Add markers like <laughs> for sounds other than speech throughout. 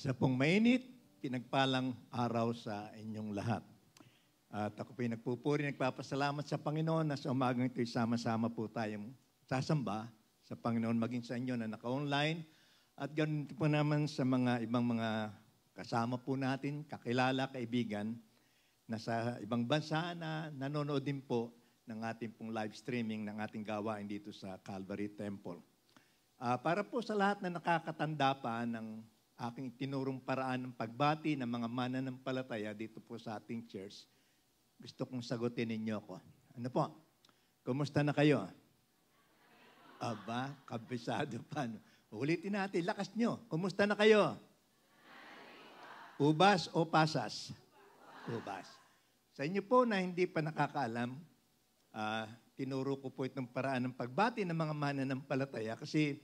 Sa pong mainit, pinagpalang araw sa inyong lahat. At ako po'y nagpupuri, nagpapasalamat sa Panginoon na sa umagang ito'y sama-sama po tayong sasamba sa Panginoon maging sa inyo na naka-online at ganun po naman sa mga ibang mga kasama po natin, kakilala, kaibigan na sa ibang bansa na nanonood din po ng ating pong live streaming ng ating gawain dito sa Calvary Temple. Uh, para po sa lahat na nakakatanda pa ng aking tinurong paraan ng pagbati ng mga mananampalataya dito po sa ating church, gusto kong sagutin ninyo ako. Ano po? Kumusta na kayo? Aba, kabisado pa. Ulitin natin, lakas nyo. Kumusta na kayo? Ubas o pasas? Ubas. Sa inyo po na hindi pa nakakaalam, uh, tinuro ko po itong paraan ng pagbati ng mga mananampalataya kasi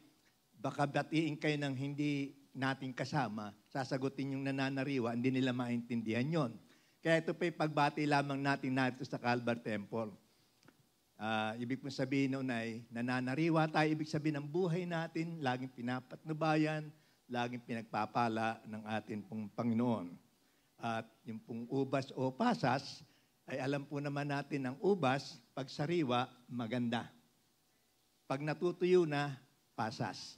baka batiin kayo ng hindi nating kasama, sasagutin yung nananariwa, hindi nila maintindihan yon. Kaya ito pa'y pagbati lamang natin narito sa Calvary Temple. Uh, ibig pong sabihin noon ay nananariwa tayo, ibig sabihin ng buhay natin, laging pinapatnubayan, laging pinagpapala ng atin pong Panginoon. At yung pong ubas o pasas, ay alam po naman natin ang ubas, pag sariwa, maganda. Pag natutuyo na, pasas.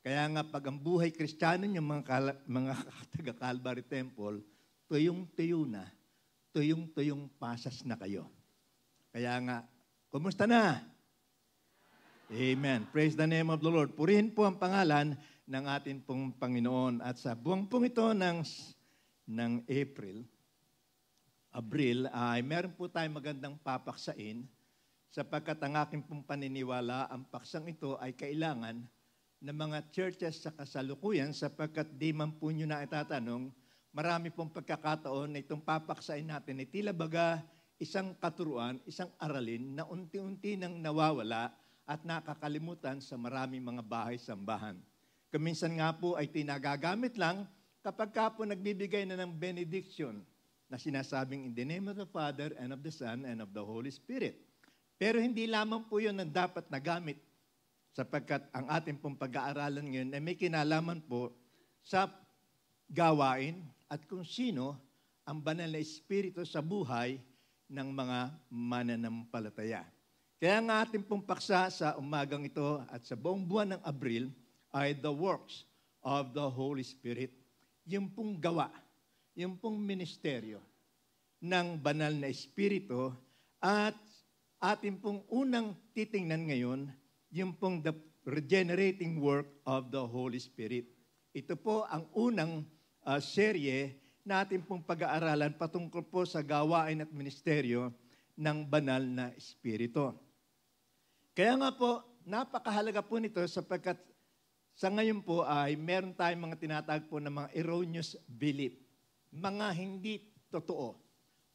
Kaya nga pag ang buhay kristyano niya, mga, kala, mga <laughs> taga Calvary Temple, tuyong-tuyo na, tuyong-tuyong pasas na kayo. Kaya nga, kumusta na? Amen. Praise the name of the Lord. Purihin po ang pangalan ng atin pong Panginoon. At sa buwang pong ito ng, ng April, Abril, ay meron po tayong magandang papaksain sapagkat ang aking pong paniniwala, ang paksang ito ay kailangan ng mga churches sa kasalukuyan sapagkat di man po nyo na itatanong, marami pong pagkakataon na itong papaksain natin ay tila baga isang katuruan, isang aralin na unti-unti nang nawawala at nakakalimutan sa maraming mga bahay-sambahan. Kaminsan nga po ay tinagagamit lang kapag ka po nagbibigay na ng benediction na sinasabing in the name of the Father and of the Son and of the Holy Spirit. Pero hindi lamang po yun ang dapat nagamit sapagkat ang ating pong pag-aaralan ngayon ay may kinalaman po sa gawain at kung sino ang banal na espiritu sa buhay ng mga mananampalataya. Kaya ang ating pong paksa sa umagang ito at sa buong buwan ng Abril ay the works of the Holy Spirit. Yung pong gawa, yung pong ministeryo ng banal na espiritu at ating pong unang titingnan ngayon yung pong the regenerating work of the Holy Spirit. Ito po ang unang uh, serye natin pong pag-aaralan patungkol po sa gawain at ministeryo ng banal na Espiritu. Kaya nga po, napakahalaga po nito sapagkat sa ngayon po ay meron tayong mga tinatag po ng mga erroneous belief, mga hindi totoo,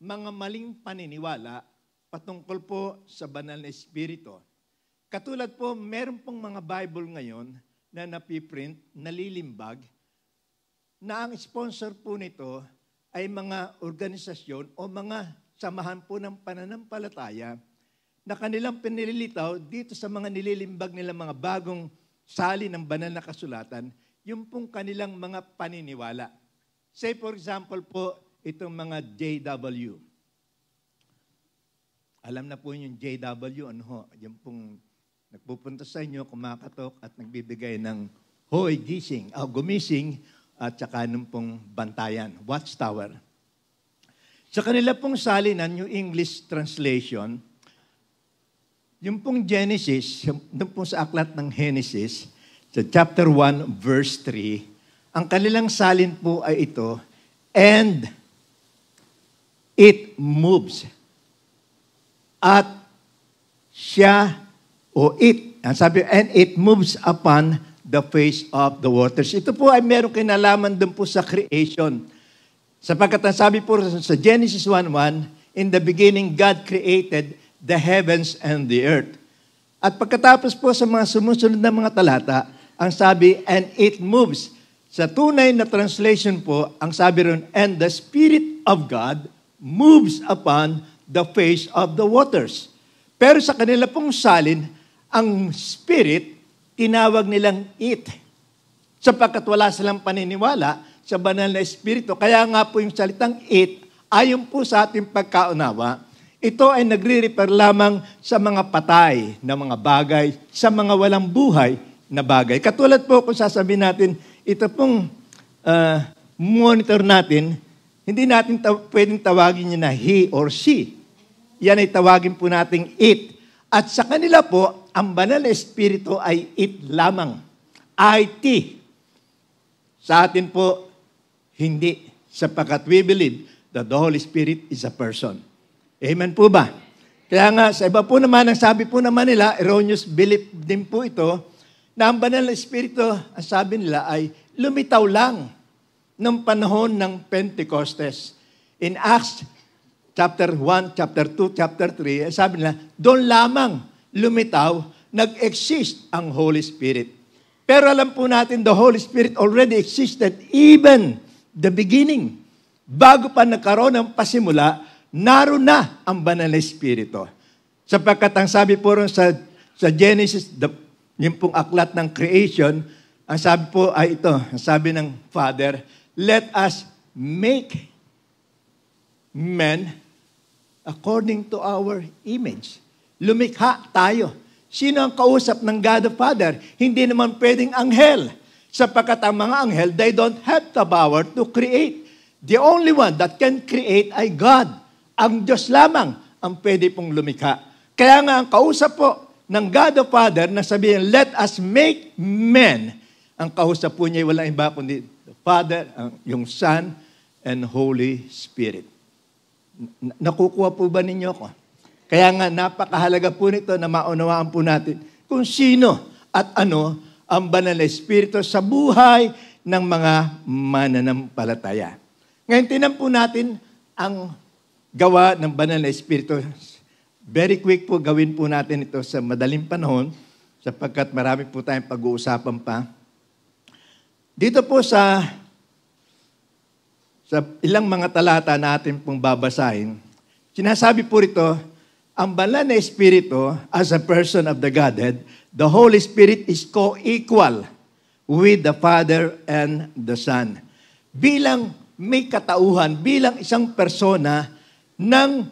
mga maling paniniwala patungkol po sa banal na Espiritu Katulad po, meron pong mga Bible ngayon na napiprint, nalilimbag, na ang sponsor po nito ay mga organisasyon o mga samahan po ng pananampalataya na kanilang pinililitaw dito sa mga nililimbag nila mga bagong sali ng banal na kasulatan, yung pong kanilang mga paniniwala. Say for example po, itong mga JW. Alam na po yung JW, ano ho, yung pong nagpupunta sa inyo, kumakatok at nagbibigay ng hoy, gising, o oh, ah, gumising, at saka nung pong bantayan, watchtower. Sa kanila pong salinan, yung English translation, yung pong Genesis, yung pong sa aklat ng Genesis, sa chapter 1, verse 3, ang kanilang salin po ay ito, and it moves. At siya o it. Ang sabi, and it moves upon the face of the waters. Ito po ay merong kinalaman dun po sa creation. Sapagkat ang sabi po sa Genesis 1.1, In the beginning, God created the heavens and the earth. At pagkatapos po sa mga sumusunod na mga talata, ang sabi, and it moves. Sa tunay na translation po, ang sabi ron, and the Spirit of God moves upon the face of the waters. Pero sa kanila pong salin, ang spirit, inawag nilang it. Sapagkat wala silang paniniwala sa banal na espiritu. Kaya nga po yung salitang it, ayon po sa ating pagkaunawa, ito ay nagre-refer lamang sa mga patay na mga bagay, sa mga walang buhay na bagay. Katulad po kung sasabihin natin, ito pong uh, monitor natin, hindi natin ta- pwedeng tawagin niya na he or she. Yan ay tawagin po nating it. At sa kanila po, ang banal na espiritu ay it lamang. IT. Sa atin po, hindi. Sapagkat we believe that the Holy Spirit is a person. Amen po ba? Kaya nga, sa iba po naman, ang sabi po naman nila, erroneous belief din po ito, na ang banal na espiritu, ang sabi nila ay lumitaw lang ng panahon ng Pentecostes. In Acts chapter 1, chapter 2, chapter 3, eh, sabi nila, doon lamang lumitaw, nag-exist ang Holy Spirit. Pero alam po natin, the Holy Spirit already existed even the beginning. Bago pa nagkaroon ng pasimula, naroon na ang banal na Espiritu. Sapagkat ang sabi po rin sa, sa Genesis, the, yung pong aklat ng creation, ang sabi po ay ito, ang sabi ng Father, let us make men according to our image. Lumikha tayo. Sino ang kausap ng God the Father? Hindi naman pwedeng anghel. Sapagkat ang mga anghel, they don't have the power to create. The only one that can create ay God. Ang Diyos lamang ang pwede pong lumikha. Kaya nga ang kausap po ng God the Father na sabihin, let us make men. Ang kausap po niya ay walang iba kundi the Father, ang, yung Son, and Holy Spirit. Nakukuha po ba ninyo ako? Kaya nga napakahalaga po nito na maunawaan po natin kung sino at ano ang banal na espiritu sa buhay ng mga mananampalataya. Ngayon tinan po natin ang gawa ng banal na espiritu. Very quick po gawin po natin ito sa madaling panahon sapagkat marami po tayong pag-uusapan pa. Dito po sa sa ilang mga talata natin pong babasahin, sinasabi po rito, ang banal na Espiritu as a person of the Godhead, the Holy Spirit is co-equal with the Father and the Son. Bilang may katauhan, bilang isang persona ng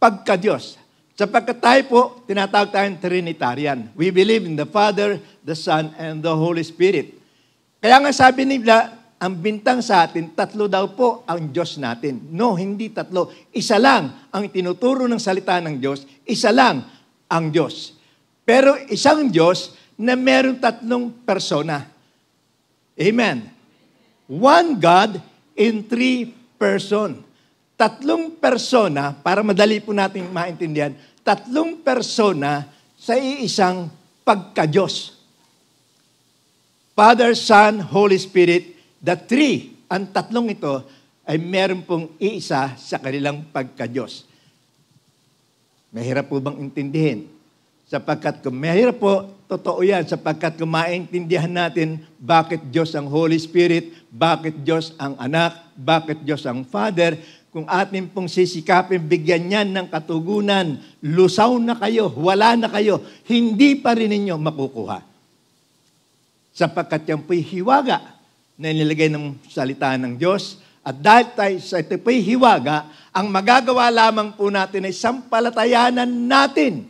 pagka-Diyos. Sapagkat tayo po, tinatawag tayong Trinitarian. We believe in the Father, the Son, and the Holy Spirit. Kaya nga sabi nila, ang bintang sa atin, tatlo daw po ang Diyos natin. No, hindi tatlo. Isa lang ang tinuturo ng salita ng Diyos, isa lang ang Diyos. Pero isang Diyos na meron tatlong persona. Amen. One God in three person. Tatlong persona, para madali po natin maintindihan, tatlong persona sa iisang pagka-Diyos. Father, Son, Holy Spirit, The three, ang tatlong ito, ay meron pong iisa sa kanilang pagka-Diyos. Mahirap po bang intindihin? Sapagkat kung mahirap po, totoo yan, sapagkat kung maintindihan natin bakit Diyos ang Holy Spirit, bakit Diyos ang anak, bakit Diyos ang Father, kung atin pong sisikapin, bigyan niyan ng katugunan, lusaw na kayo, wala na kayo, hindi pa rin ninyo makukuha. Sapagkat yan po'y hiwaga na nilagay ng salita ng Diyos. At dahil tayo sa ito po'y hiwaga, ang magagawa lamang po natin ay sampalatayanan natin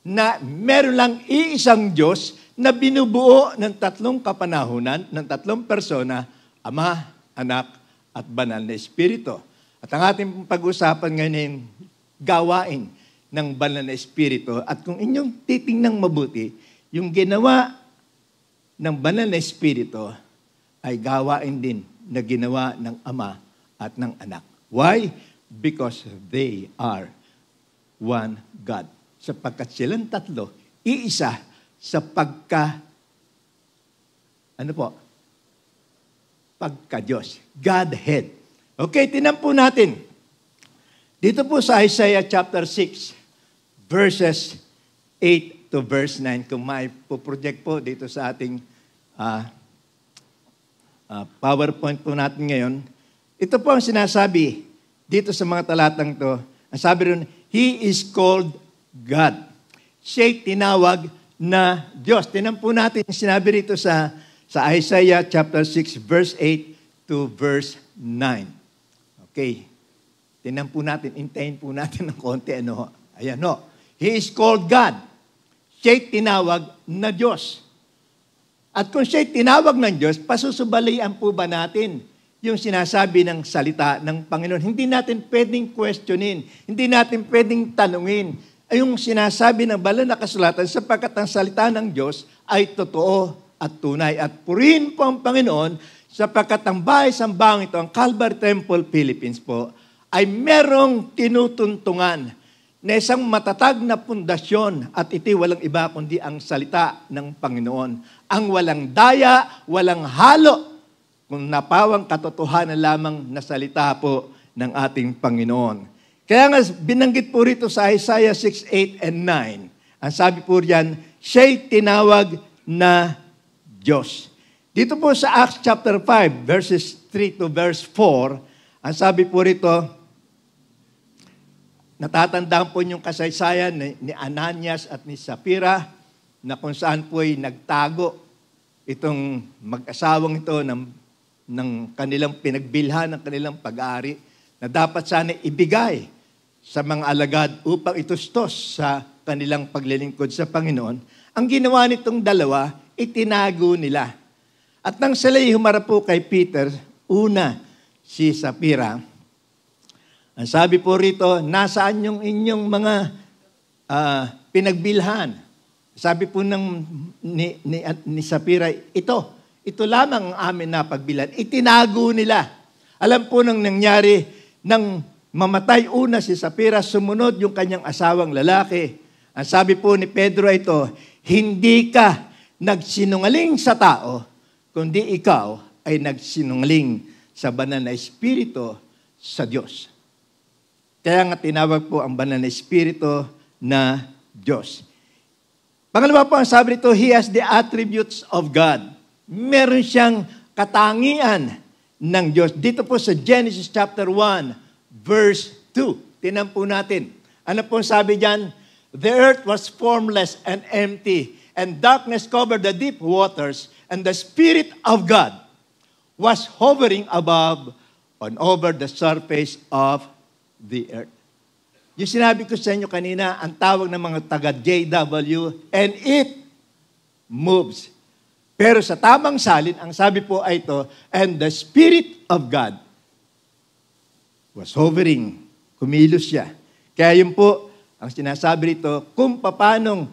na meron lang iisang Diyos na binubuo ng tatlong kapanahunan, ng tatlong persona, Ama, Anak, at Banal na Espiritu. At ang ating pag-usapan ngayon ay gawain ng Banal na Espiritu. At kung inyong titingnan mabuti, yung ginawa ng Banal na Espiritu ay gawain din na ginawa ng ama at ng anak. Why? Because they are one God. Sapagkat silang tatlo, iisa sa pagka, ano po, pagka-Diyos. Godhead. Okay, po natin. Dito po sa Isaiah chapter 6, verses 8 to verse 9. Kung may po project po dito sa ating uh, uh, PowerPoint po natin ngayon. Ito po ang sinasabi dito sa mga talatang to. Ang sabi rin, He is called God. Siya'y tinawag na Diyos. Tinan po natin sinabi rito sa, sa Isaiah chapter 6 verse 8 to verse 9. Okay. Tinan po natin, intayin po natin ng konti. Ano? Ayan, no. He is called God. Siya'y tinawag na Diyos. At kung siya'y tinawag ng Diyos, pasusubalian po ba natin yung sinasabi ng salita ng Panginoon? Hindi natin pwedeng questionin, hindi natin pwedeng tanungin ay yung sinasabi ng banal na kasulatan sapagkat ang salita ng Diyos ay totoo at tunay. At purihin po ang Panginoon sapagkat ang bahay sambang ito, ang Calvary Temple Philippines po, ay merong tinutuntungan na isang matatag na pundasyon at iti walang iba kundi ang salita ng Panginoon. Ang walang daya, walang halo, kung napawang katotohanan lamang na salita po ng ating Panginoon. Kaya nga binanggit po rito sa Isaiah 6, 8, and 9. Ang sabi po riyan, siya'y tinawag na Diyos. Dito po sa Acts chapter 5, verses 3 to verse 4, ang sabi po rito, Natatandaan po yung kasaysayan ni Ananias at ni Sapira na kung saan po ay nagtago itong mag-asawang ito ng, ng kanilang pinagbilhan, ng kanilang pag-aari na dapat sana ibigay sa mga alagad upang itustos sa kanilang paglilingkod sa Panginoon. Ang ginawa nitong dalawa, itinago nila. At nang sila'y humarap po kay Peter, una si Sapira, ang sabi po rito, nasaan yung inyong mga uh, pinagbilhan? Sabi po ng ni, ni, ni Sapira, ito, ito lamang ang amin na napagbilan. Itinago nila. Alam po nang nangyari, nang mamatay una si Sapira, sumunod yung kanyang asawang lalaki. Ang sabi po ni Pedro ito, hindi ka nagsinungaling sa tao, kundi ikaw ay nagsinungaling sa banal na espiritu sa Diyos. Kaya nga tinawag po ang banal na Espiritu na Diyos. Pangalawa po ang sabi nito, He has the attributes of God. Meron siyang katangian ng Diyos. Dito po sa Genesis chapter 1, verse 2. Tinan po natin. Ano po ang sabi diyan? The earth was formless and empty, and darkness covered the deep waters, and the Spirit of God was hovering above on over the surface of the earth. Uh, yung sinabi ko sa inyo kanina, ang tawag ng mga taga JW, and it moves. Pero sa tamang salin, ang sabi po ay ito, and the Spirit of God was hovering. Kumilos siya. Kaya yun po, ang sinasabi rito, kung papanong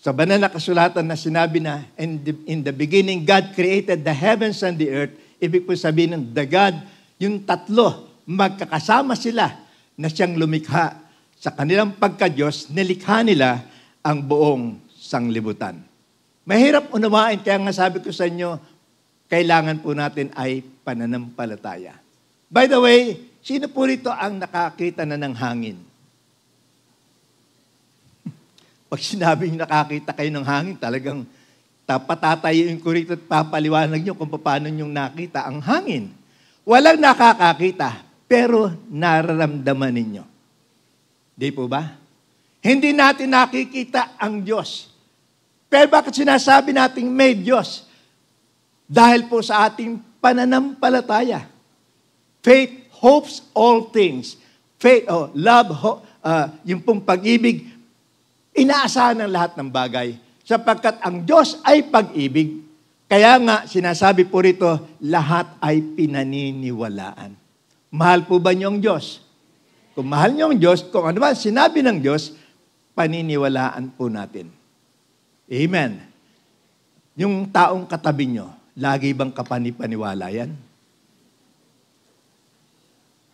sa banal na kasulatan na sinabi na, in the, in the beginning, God created the heavens and the earth, ibig po sabihin ng the God, yung tatlo, magkakasama sila na siyang lumikha sa kanilang pagkadyos, nilikha nila ang buong sanglibutan. Mahirap unawain, kaya nga sabi ko sa inyo, kailangan po natin ay pananampalataya. By the way, sino po rito ang nakakita na ng hangin? <laughs> Pag sinabing nakakita kayo ng hangin, talagang tapatatayin ko rito at papaliwanag nyo kung paano nyo nakita ang hangin. Walang nakakakita pero nararamdaman ninyo. Di po ba? Hindi natin nakikita ang Diyos. Pero bakit sinasabi nating may Diyos? Dahil po sa ating pananampalataya. Faith hopes all things. Faith, oh, love, ho, uh, yung pong pag-ibig, inaasahan ng lahat ng bagay. Sapagkat ang Diyos ay pag-ibig. Kaya nga, sinasabi po rito, lahat ay pinaniniwalaan. Mahal po ba niyo ang Diyos? Kung mahal niyo ang Diyos, kung ano man sinabi ng Diyos, paniniwalaan po natin. Amen. Yung taong katabi niyo, lagi bang kapanipaniwala yan?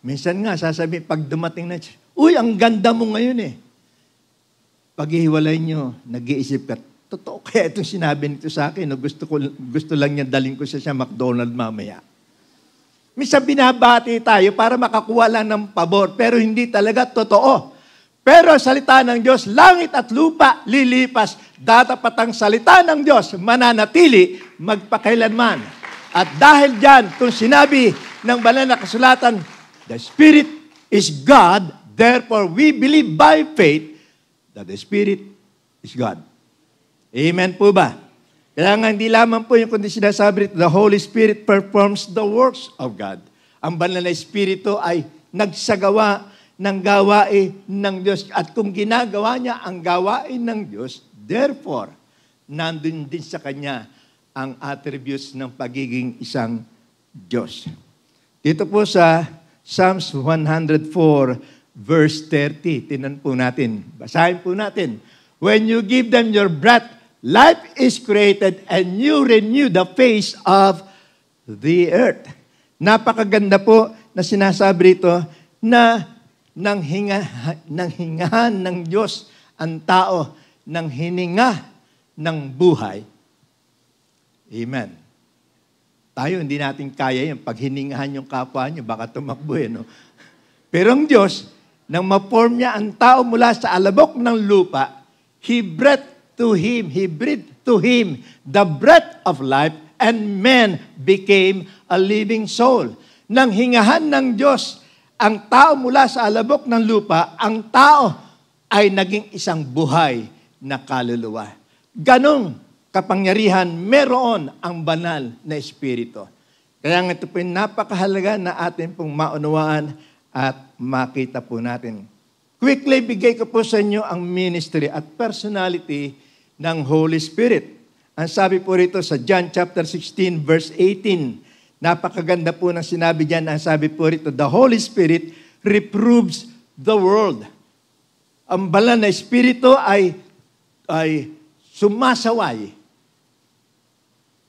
Minsan nga, sasabi, pag dumating na, Uy, ang ganda mo ngayon eh. Paghihiwalay niyo, nag-iisip ka, totoo kaya itong sinabi nito sa akin, no? gusto, ko, gusto lang niya daling ko siya sa McDonald mamaya. Minsan binabati tayo para makakuha lang ng pabor, pero hindi talaga totoo. Pero ang salita ng Diyos, langit at lupa lilipas, datapat ang salita ng Diyos, mananatili magpakailanman. At dahil diyan, itong sinabi ng banal na kasulatan, The Spirit is God, therefore we believe by faith that the Spirit is God. Amen po ba? Kaya nga hindi lamang po yung kundi sinasabi the Holy Spirit performs the works of God. Ang banal na Espiritu ay nagsagawa ng gawain ng Diyos. At kung ginagawa niya ang gawain ng Diyos, therefore, nandun din sa Kanya ang attributes ng pagiging isang Diyos. Dito po sa Psalms 104, verse 30, tinan po natin. Basahin po natin. When you give them your breath, Life is created and you renew the face of the earth. Napakaganda po na sinasabi rito na nang hinga, nang hingahan ng Diyos ang tao ng hininga ng buhay. Amen. Tayo, hindi natin kaya yung Pag hiningahan yung kapwa niyo baka tumakbo eh, no? Pero ang Diyos, nang ma-form niya ang tao mula sa alabok ng lupa, He breathed to him, he breathed to him the breath of life, and man became a living soul. Nang hingahan ng Diyos ang tao mula sa alabok ng lupa, ang tao ay naging isang buhay na kaluluwa. Ganong kapangyarihan meron ang banal na Espiritu. Kaya nga ito po yung napakahalaga na atin pong maunawaan at makita po natin. Quickly, bigay ko po sa inyo ang ministry at personality ng Holy Spirit. Ang sabi po rito sa John chapter 16 verse 18, napakaganda po ng sinabi diyan. Ang sabi po rito, the Holy Spirit reproves the world. Ang banal na espiritu ay ay sumasaway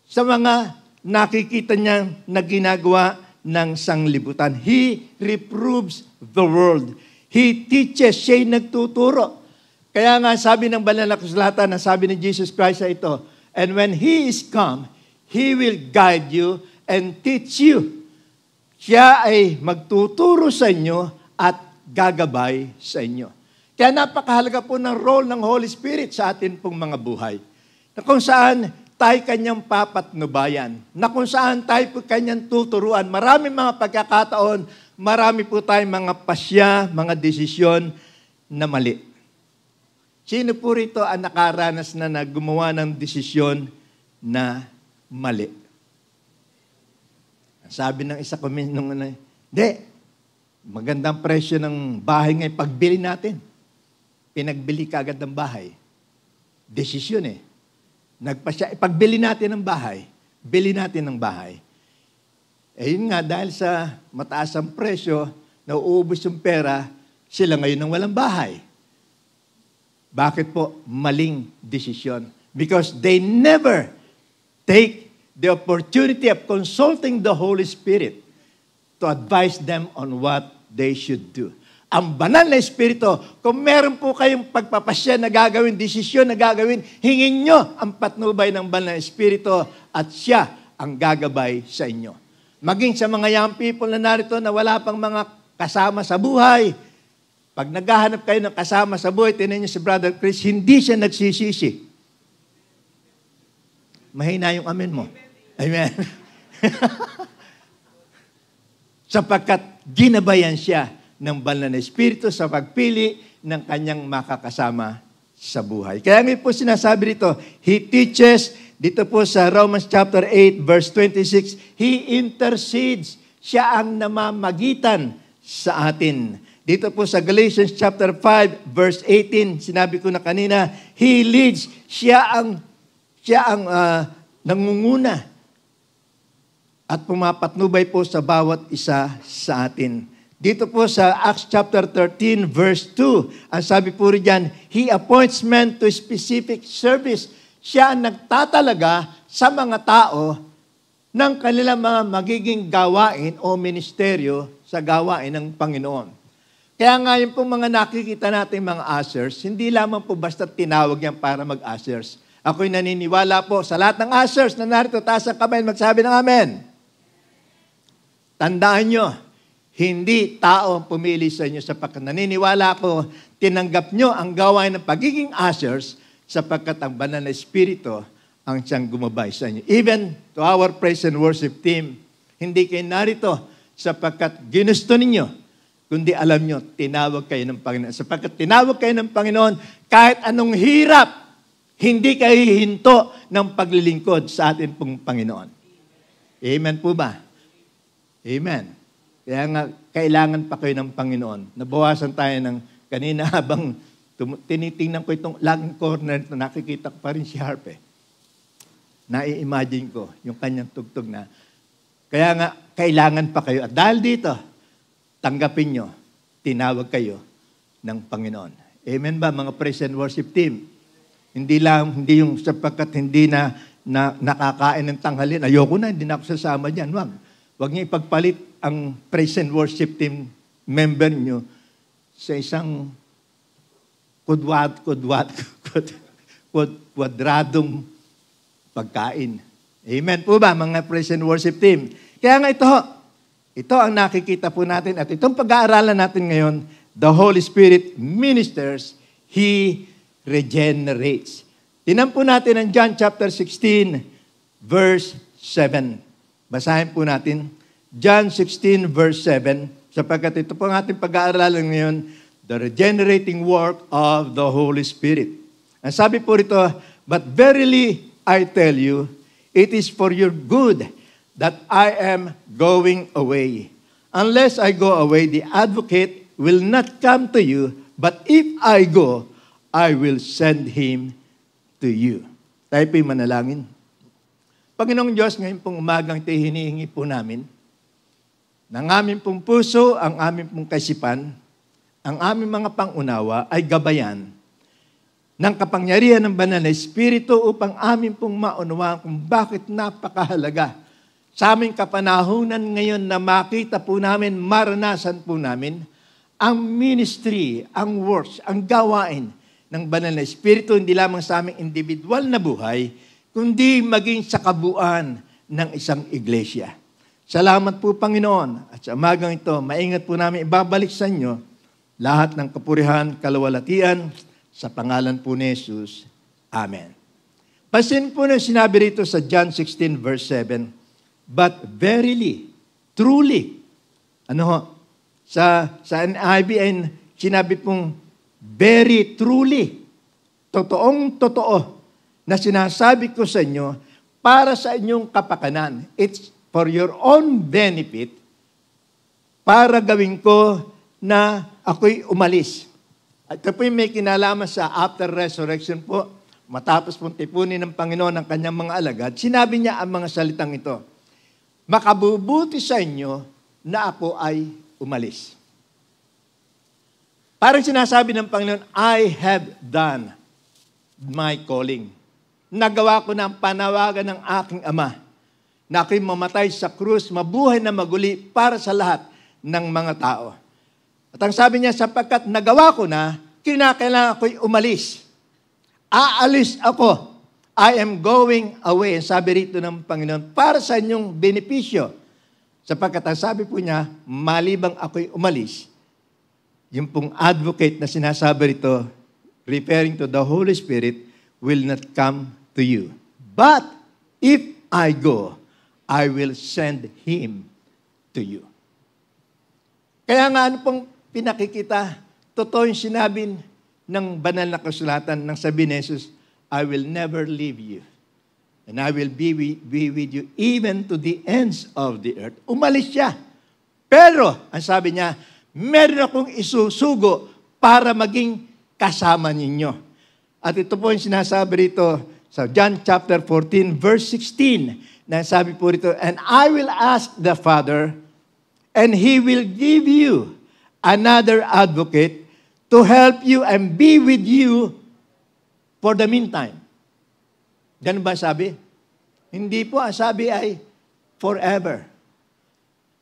sa mga nakikita niya na ginagawa ng sanglibutan. He reproves the world. He teaches, siya'y nagtuturo. Kaya nga sabi ng banal na kasulatan na sabi ni Jesus Christ sa ito, And when He is come, He will guide you and teach you. Siya ay magtuturo sa inyo at gagabay sa inyo. Kaya napakahalaga po ng role ng Holy Spirit sa atin pong mga buhay. Na kung saan tayo kanyang papatnubayan. Na kung saan tayo po kanyang tuturuan. Marami mga pagkakataon, marami po tayong mga pasya, mga desisyon na mali. Sino po rito ang nakaranas na naggumawa ng desisyon na mali? Sabi ng isa comment nung ano, hindi, magandang presyo ng bahay ngayon, pagbili natin. Pinagbili ka agad ng bahay. Desisyon eh. Nagpasya, pagbili natin ng bahay, bili natin ng bahay. Eh yun nga, dahil sa mataas ang presyo, nauubos yung pera, sila ngayon ang walang bahay. Bakit po maling desisyon? Because they never take the opportunity of consulting the Holy Spirit to advise them on what they should do. Ang banal na Espiritu, kung meron po kayong pagpapasya na gagawin, desisyon na gagawin, hingin nyo ang patnubay ng banal na Espiritu at siya ang gagabay sa inyo. Maging sa mga young people na narito na wala pang mga kasama sa buhay, pag naghahanap kayo ng kasama sa buhay, tinan niyo si Brother Chris, hindi siya nagsisisi. Mahina yung amen mo. Amen. <laughs> Sapagkat ginabayan siya ng banal na Espiritu sa pagpili ng kanyang makakasama sa buhay. Kaya may po sinasabi dito, He teaches, dito po sa Romans chapter 8, verse 26, He intercedes. Siya ang namamagitan sa atin. Dito po sa Galatians chapter 5 verse 18, sinabi ko na kanina, he leads, siya ang siya ang uh, nangunguna at pumapatnubay po sa bawat isa sa atin. Dito po sa Acts chapter 13 verse 2, ang sabi po rin dyan, He appoints men to specific service. Siya ang nagtatalaga sa mga tao ng kanilang mga magiging gawain o ministeryo sa gawain ng Panginoon. Kaya nga yung pong mga nakikita natin mga ushers, hindi lamang po basta tinawag yan para mag-ushers. Ako'y naniniwala po sa lahat ng ushers na narito taas ang kamay magsabi ng amen. Tandaan nyo, hindi tao ang pumili sa inyo sapagkat naniniwala po, tinanggap nyo ang gawain ng pagiging ushers sapagkat ang banal na espiritu ang siyang gumabay sa inyo. Even to our praise and worship team, hindi kayo narito sapagkat ginusto ninyo kundi alam nyo, tinawag kayo ng Panginoon. Sapagkat tinawag kayo ng Panginoon, kahit anong hirap, hindi kayo hinto ng paglilingkod sa atin pong Panginoon. Amen po ba? Amen. Kaya nga, kailangan pa kayo ng Panginoon. Nabawasan tayo ng kanina <laughs> habang tum- tinitingnan ko itong laging corner na nakikita ko pa rin si Harpe. eh. Nai-imagine ko yung kanyang tugtog na. Kaya nga, kailangan pa kayo. At dahil dito, tanggapin nyo, tinawag kayo ng Panginoon. Amen ba mga praise and worship team? Hindi lang, hindi yung sapagkat hindi na, na nakakain ng tanghalin, ayoko na, hindi na ako sasama dyan. Wag. Wag niyo ipagpalit ang praise and worship team member nyo sa isang kudwat, kudwat, kud, <laughs> kud, kwadradong pagkain. Amen po ba, mga praise and worship team? Kaya nga ito, ito ang nakikita po natin at itong pag-aaralan natin ngayon, the Holy Spirit ministers, He regenerates. Tinan po natin ang John chapter 16, verse 7. Basahin po natin. John 16, verse 7, sapagkat ito po ang ating pag-aaralan ngayon, the regenerating work of the Holy Spirit. Ang sabi po rito, But verily I tell you, it is for your good that I am going away. Unless I go away, the advocate will not come to you, but if I go, I will send him to you. Tayo po'y manalangin. Panginoong Diyos, ngayon pong umagang tayo hinihingi po namin ng aming pong puso, ang aming pong kaisipan, ang aming mga pangunawa ay gabayan ng kapangyarihan ng banal na Espiritu upang amin pong maunawaan kung bakit napakahalaga sa aming kapanahunan ngayon na makita po namin, maranasan po namin, ang ministry, ang works, ang gawain ng banal na Espiritu, hindi lamang sa aming individual na buhay, kundi maging sa kabuuan ng isang iglesia. Salamat po, Panginoon. At sa umagang ito, maingat po namin ibabalik sa inyo lahat ng kapurihan, kalawalatian, sa pangalan po ni Jesus. Amen. Pasin po na sinabi rito sa John 16 verse 7, But verily, truly, ano ho, sa, sa NIV ay sinabi pong very truly, totoong totoo na sinasabi ko sa inyo para sa inyong kapakanan. It's for your own benefit para gawin ko na ako'y umalis. Ito po may kinalaman sa after resurrection po, matapos pong tipunin ng Panginoon ang kanyang mga alagad, sinabi niya ang mga salitang ito makabubuti sa inyo na ako ay umalis. Parang sinasabi ng Panginoon, I have done my calling. Nagawa ko ng panawagan ng aking ama na ako'y mamatay sa krus, mabuhay na maguli para sa lahat ng mga tao. At ang sabi niya, sapagkat nagawa ko na, kinakailangan ako'y umalis. Aalis ako I am going away. Ang sabi rito ng Panginoon, para sa inyong benepisyo. Sapagkat ang sabi po niya, malibang ako'y umalis, yung pong advocate na sinasabi rito, referring to the Holy Spirit, will not come to you. But if I go, I will send him to you. Kaya nga ano pong pinakikita, totoo yung sinabi ng banal na kasulatan ng sabi ni Jesus, I will never leave you. And I will be with, be with you even to the ends of the earth. Umalis siya. Pero, ang sabi niya, meron akong isusugo para maging kasama ninyo. At ito po yung sinasabi rito sa John chapter 14, verse 16, na sabi po rito, And I will ask the Father, and He will give you another advocate to help you and be with you For the meantime. Ganun ba sabi? Hindi po. Ang ah, sabi ay forever.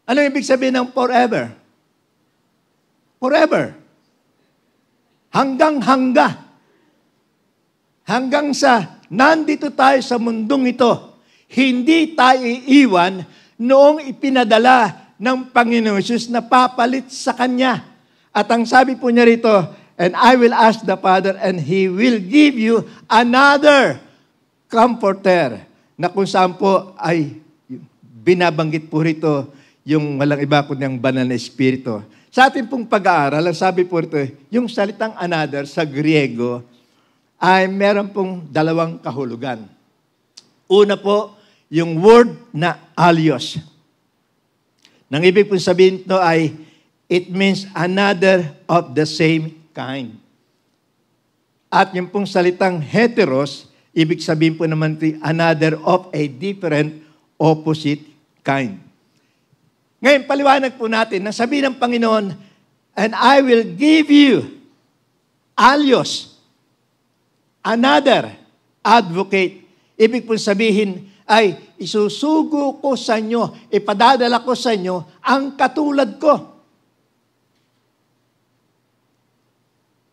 Ano ibig sabihin ng forever? Forever. Hanggang hangga. Hanggang sa nandito tayo sa mundong ito, hindi tayo iiwan noong ipinadala ng Panginoon Jesus na papalit sa Kanya. At ang sabi po niya rito, And I will ask the Father and He will give you another comforter na kung saan po ay binabanggit po rito yung walang iba kundi ang banal na espiritu. Sa ating pong pag-aaral, ang sabi po rito, yung salitang another sa Griego ay meron pong dalawang kahulugan. Una po, yung word na alios. Nang ibig pong sabihin ito ay, it means another of the same kind. At yung pong salitang heteros, ibig sabihin po naman ito, another of a different opposite kind. Ngayon, paliwanag po natin nang sabi ng Panginoon, and I will give you alios, another advocate. Ibig po sabihin ay isusugo ko sa inyo, ipadadala ko sa inyo ang katulad ko.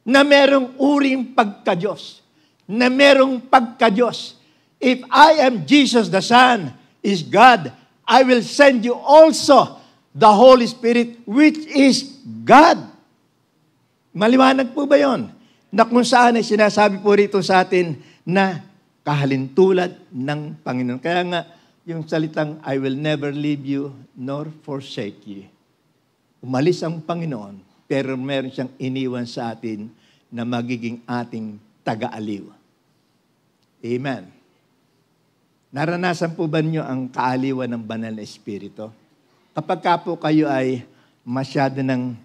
na merong uring pagkadyos, na merong pagkadyos. If I am Jesus the Son, is God, I will send you also the Holy Spirit, which is God. Maliwanag po ba yon? Na kung saan ay sinasabi po rito sa atin na kahalintulad ng Panginoon. Kaya nga, yung salitang, I will never leave you nor forsake you. Umalis ang Panginoon pero meron siyang iniwan sa atin na magiging ating tagaaliw. Amen. Naranasan po ba niyo ang kaaliwan ng banal na espiritu? Kapag ka po kayo ay masyado ng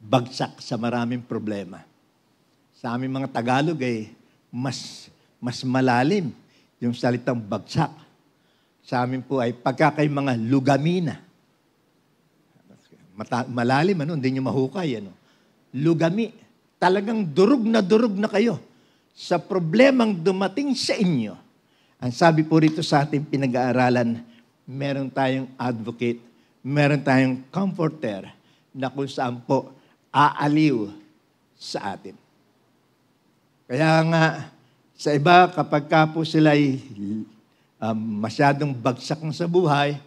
bagsak sa maraming problema. Sa aming mga Tagalog ay mas, mas malalim yung salitang bagsak. Sa amin po ay pagka kay mga lugamina Mata- malalim, ano? Hindi nyo mahukay, ano? Lugami. Talagang durug na durug na kayo sa problemang dumating sa inyo. Ang sabi po rito sa ating pinag-aaralan, meron tayong advocate, meron tayong comforter na kung saan po aaliw sa atin. Kaya nga, sa iba, kapag ka po sila ay um, masyadong bagsak na sa buhay,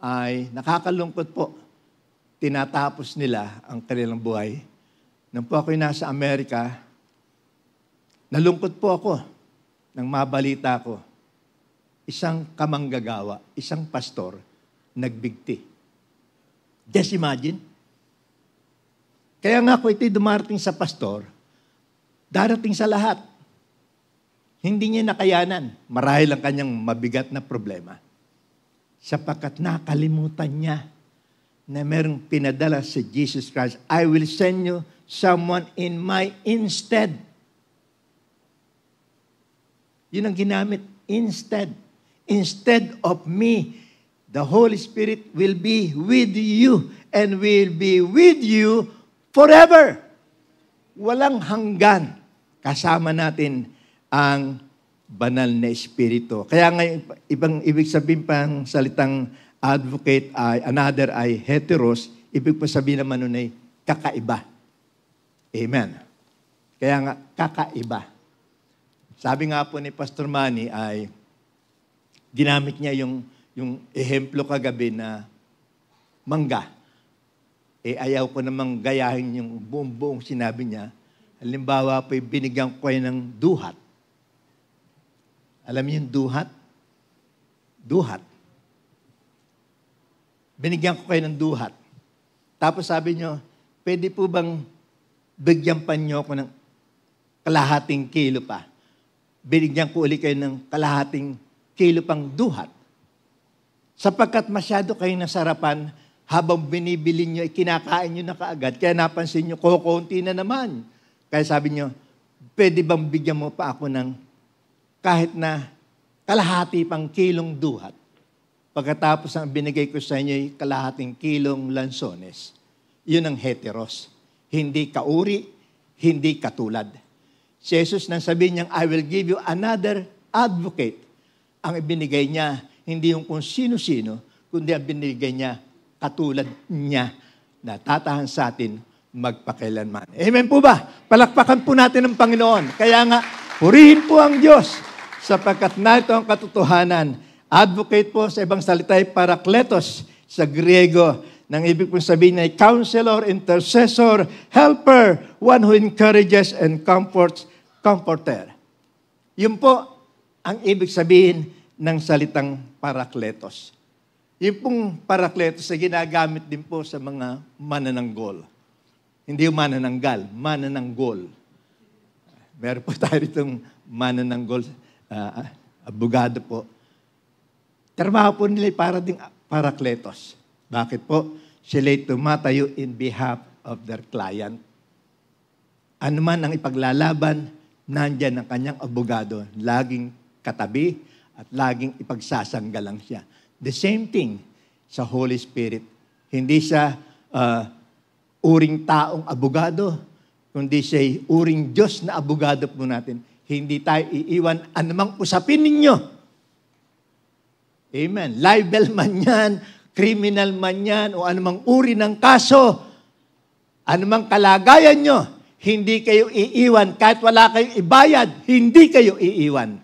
ay nakakalungkot po tinatapos nila ang kanilang buhay. Nang po ako'y nasa Amerika, nalungkot po ako nang mabalita ko isang kamanggagawa, isang pastor, nagbigti. Just imagine. Kaya nga ko ito'y dumarating sa pastor, darating sa lahat. Hindi niya nakayanan. Marahil ang kanyang mabigat na problema. Sapagkat nakalimutan niya na merong pinadala si Jesus Christ, I will send you someone in my instead. Yun ang ginamit, instead. Instead of me, the Holy Spirit will be with you and will be with you forever. Walang hanggan. Kasama natin ang banal na Espiritu. Kaya ngayon, ibang ibig sabihin pang salitang advocate ay, another ay heteros, ibig pa sabihin naman nun ay kakaiba. Amen. Kaya nga, kakaiba. Sabi nga po ni Pastor Manny ay, ginamit niya yung, yung ehemplo kagabi na mangga. Eh, ayaw ko namang gayahin yung buong-buong sinabi niya. Halimbawa po, binigyan ko kayo ng duhat. Alam niyo yung duhat? Duhat binigyan ko kayo ng duhat. Tapos sabi niyo, pwede po bang bigyan pa niyo ako ng kalahating kilo pa? Binigyan ko uli kayo ng kalahating kilo pang duhat. Sapagkat masyado kayo nasarapan habang binibili nyo, kinakain niyo na kaagad. Kaya napansin nyo, kukunti na naman. Kaya sabi niyo, pwede bang bigyan mo pa ako ng kahit na kalahati pang kilong duhat? Pagkatapos ang binigay ko sa inyo ay kalahating kilong lansones. Yun ang heteros. Hindi kauri, hindi katulad. Si Jesus nang sabi niyang, I will give you another advocate. Ang ibinigay niya, hindi yung kung sino-sino, kundi ang binigay niya, katulad niya, na tatahan sa atin magpakailanman. Amen po ba? Palakpakan po natin ang Panginoon. Kaya nga, purihin po ang Diyos sapagkat na ito ang katotohanan Advocate po sa ibang salita ay parakletos sa Griego. Nang ibig pong sabihin ay counselor, intercessor, helper, one who encourages and comforts, comforter. Yun po ang ibig sabihin ng salitang parakletos. Yung pong parakletos ay ginagamit din po sa mga manananggol. Hindi yung manananggal, manananggol. Meron po <laughs> tayo itong manananggol, uh, abogado po Termaho po nila para ding parakletos. Bakit po? Sila'y tumatayo in behalf of their client. Ano man ang ipaglalaban, nandyan ang kanyang abogado. Laging katabi at laging ipagsasanggalang siya. The same thing sa Holy Spirit. Hindi siya uh, uring taong abogado, kundi siya uring Diyos na abogado po natin. Hindi tayo iiwan anumang usapin ninyo Amen. Libel man yan, criminal man yan, o anumang uri ng kaso, anumang kalagayan nyo, hindi kayo iiwan. Kahit wala kayong ibayad, hindi kayo iiwan.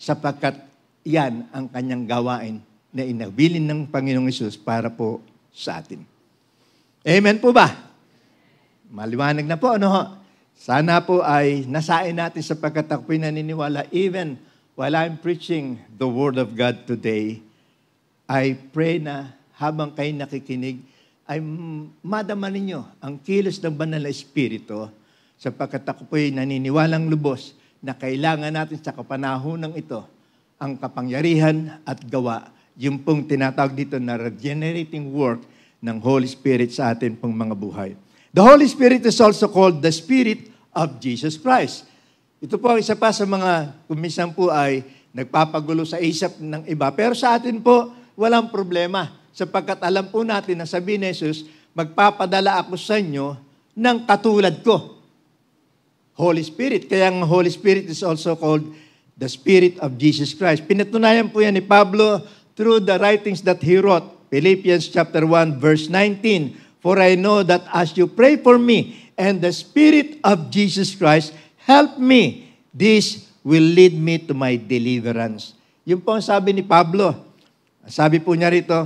Sapagkat yan ang kanyang gawain na inabilin ng Panginoong Isus para po sa atin. Amen po ba? Maliwanag na po, ano ho? Sana po ay nasain natin sapagkat ako'y naniniwala even while I'm preaching the Word of God today, I pray na habang kayo nakikinig, ay madama ninyo ang kilos ng banal na Espiritu sapagkat ako po'y naniniwalang lubos na kailangan natin sa kapanahon ng ito ang kapangyarihan at gawa. Yung pong tinatawag dito na regenerating work ng Holy Spirit sa atin pong mga buhay. The Holy Spirit is also called the Spirit of Jesus Christ. Ito po, isa pa sa mga, kumisan po ay nagpapagulo sa isip ng iba. Pero sa atin po, walang problema. Sapagkat alam po natin na sabi ni Jesus, magpapadala ako sa inyo ng katulad ko. Holy Spirit. Kaya ang Holy Spirit is also called the Spirit of Jesus Christ. Pinatunayan po yan ni Pablo through the writings that he wrote. Philippians chapter 1 verse 19. For I know that as you pray for me and the Spirit of Jesus Christ help me. This will lead me to my deliverance. Yun po ang sabi ni Pablo. Sabi po niya rito,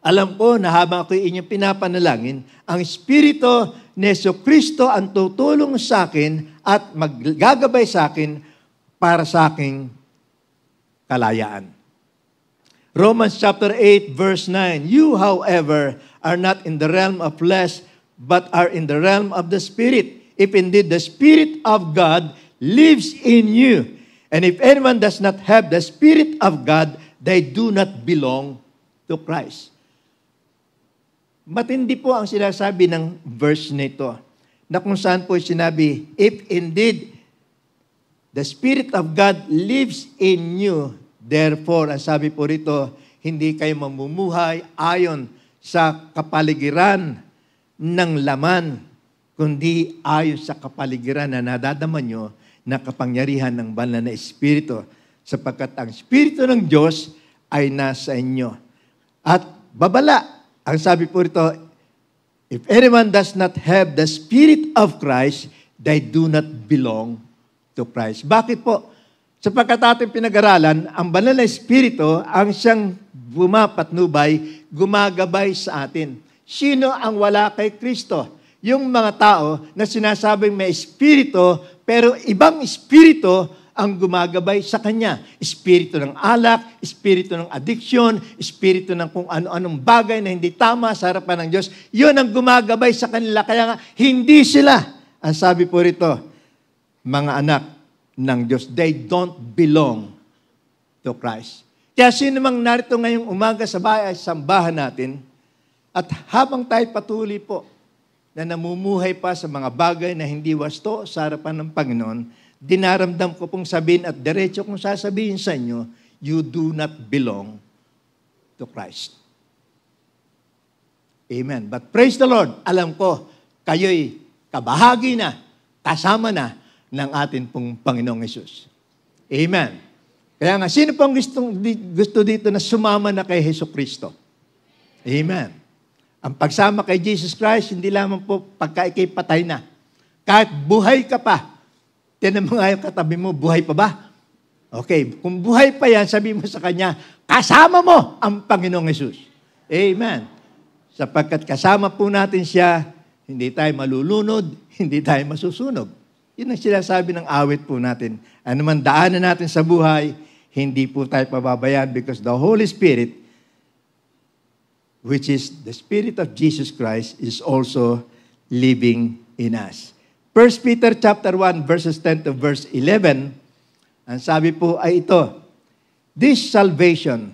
alam po na habang ako inyong pinapanalangin, ang Espiritu ni Yeso Kristo ang tutulong sa akin at maggagabay sa akin para sa aking kalayaan. Romans chapter 8 verse 9, You however are not in the realm of flesh but are in the realm of the Spirit if indeed the Spirit of God lives in you. And if anyone does not have the Spirit of God, they do not belong to Christ. Matindi po ang sinasabi ng verse nito na kung saan po sinabi, If indeed the Spirit of God lives in you, therefore, ang sabi po rito, hindi kayo mamumuhay ayon sa kapaligiran ng laman kundi ayon sa kapaligiran na nadadama nyo na kapangyarihan ng banal na Espiritu, sapagkat ang Espiritu ng Diyos ay nasa inyo. At babala, ang sabi po rito, If anyone does not have the Spirit of Christ, they do not belong to Christ. Bakit po? Sapagkat ating pinag-aralan, ang banal na Espiritu ang siyang bumapatnubay, gumagabay sa atin. Sino ang wala kay Kristo? yung mga tao na sinasabing may espiritu, pero ibang espiritu ang gumagabay sa kanya. Espiritu ng alak, espiritu ng addiction, espiritu ng kung ano-anong bagay na hindi tama sa harapan ng Diyos. Yun ang gumagabay sa kanila. Kaya nga, hindi sila, ang sabi po rito, mga anak ng Diyos. They don't belong to Christ. Kaya sino mang narito ngayong umaga sa bahay, sambahan natin, at habang tayo patuloy po na namumuhay pa sa mga bagay na hindi wasto sa harapan ng Panginoon, dinaramdam ko pong sabihin at diretso kong sasabihin sa inyo, you do not belong to Christ. Amen. But praise the Lord, alam ko, kayo'y kabahagi na, kasama na ng atin pong Panginoong Yesus. Amen. Kaya nga, sino pong gusto, gusto dito na sumama na kay Heso Kristo? Amen. Ang pagsama kay Jesus Christ, hindi lamang po pagka ikay patay na. Kahit buhay ka pa, tinan mo nga yung katabi mo, buhay pa ba? Okay, kung buhay pa yan, sabi mo sa kanya, kasama mo ang Panginoong Yesus. Amen. Sapagkat kasama po natin siya, hindi tayo malulunod, hindi tayo masusunog. Yun ang sinasabi ng awit po natin. Ano man daanan natin sa buhay, hindi po tayo pababayaan because the Holy Spirit which is the Spirit of Jesus Christ, is also living in us. 1 Peter chapter 1 verses 10 to verse 11, ang sabi po ay ito, This salvation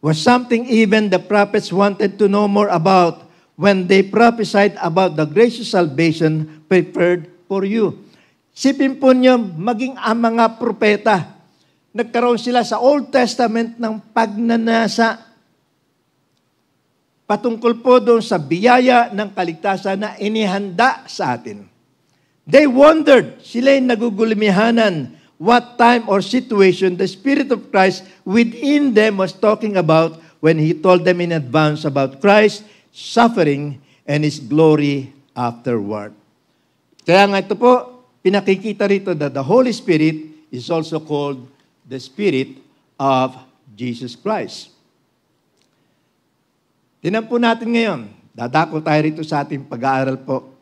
was something even the prophets wanted to know more about when they prophesied about the gracious salvation prepared for you. Sipin po niyo, maging ang mga propeta, nagkaroon sila sa Old Testament ng pagnanasa patungkol po doon sa biyaya ng kaligtasan na inihanda sa atin. They wondered, sila yung nagugulimihanan what time or situation the Spirit of Christ within them was talking about when He told them in advance about Christ, suffering, and His glory afterward. Kaya nga ito po, pinakikita rito that the Holy Spirit is also called the Spirit of Jesus Christ. Tinan po natin ngayon, dadako tayo rito sa ating pag-aaral po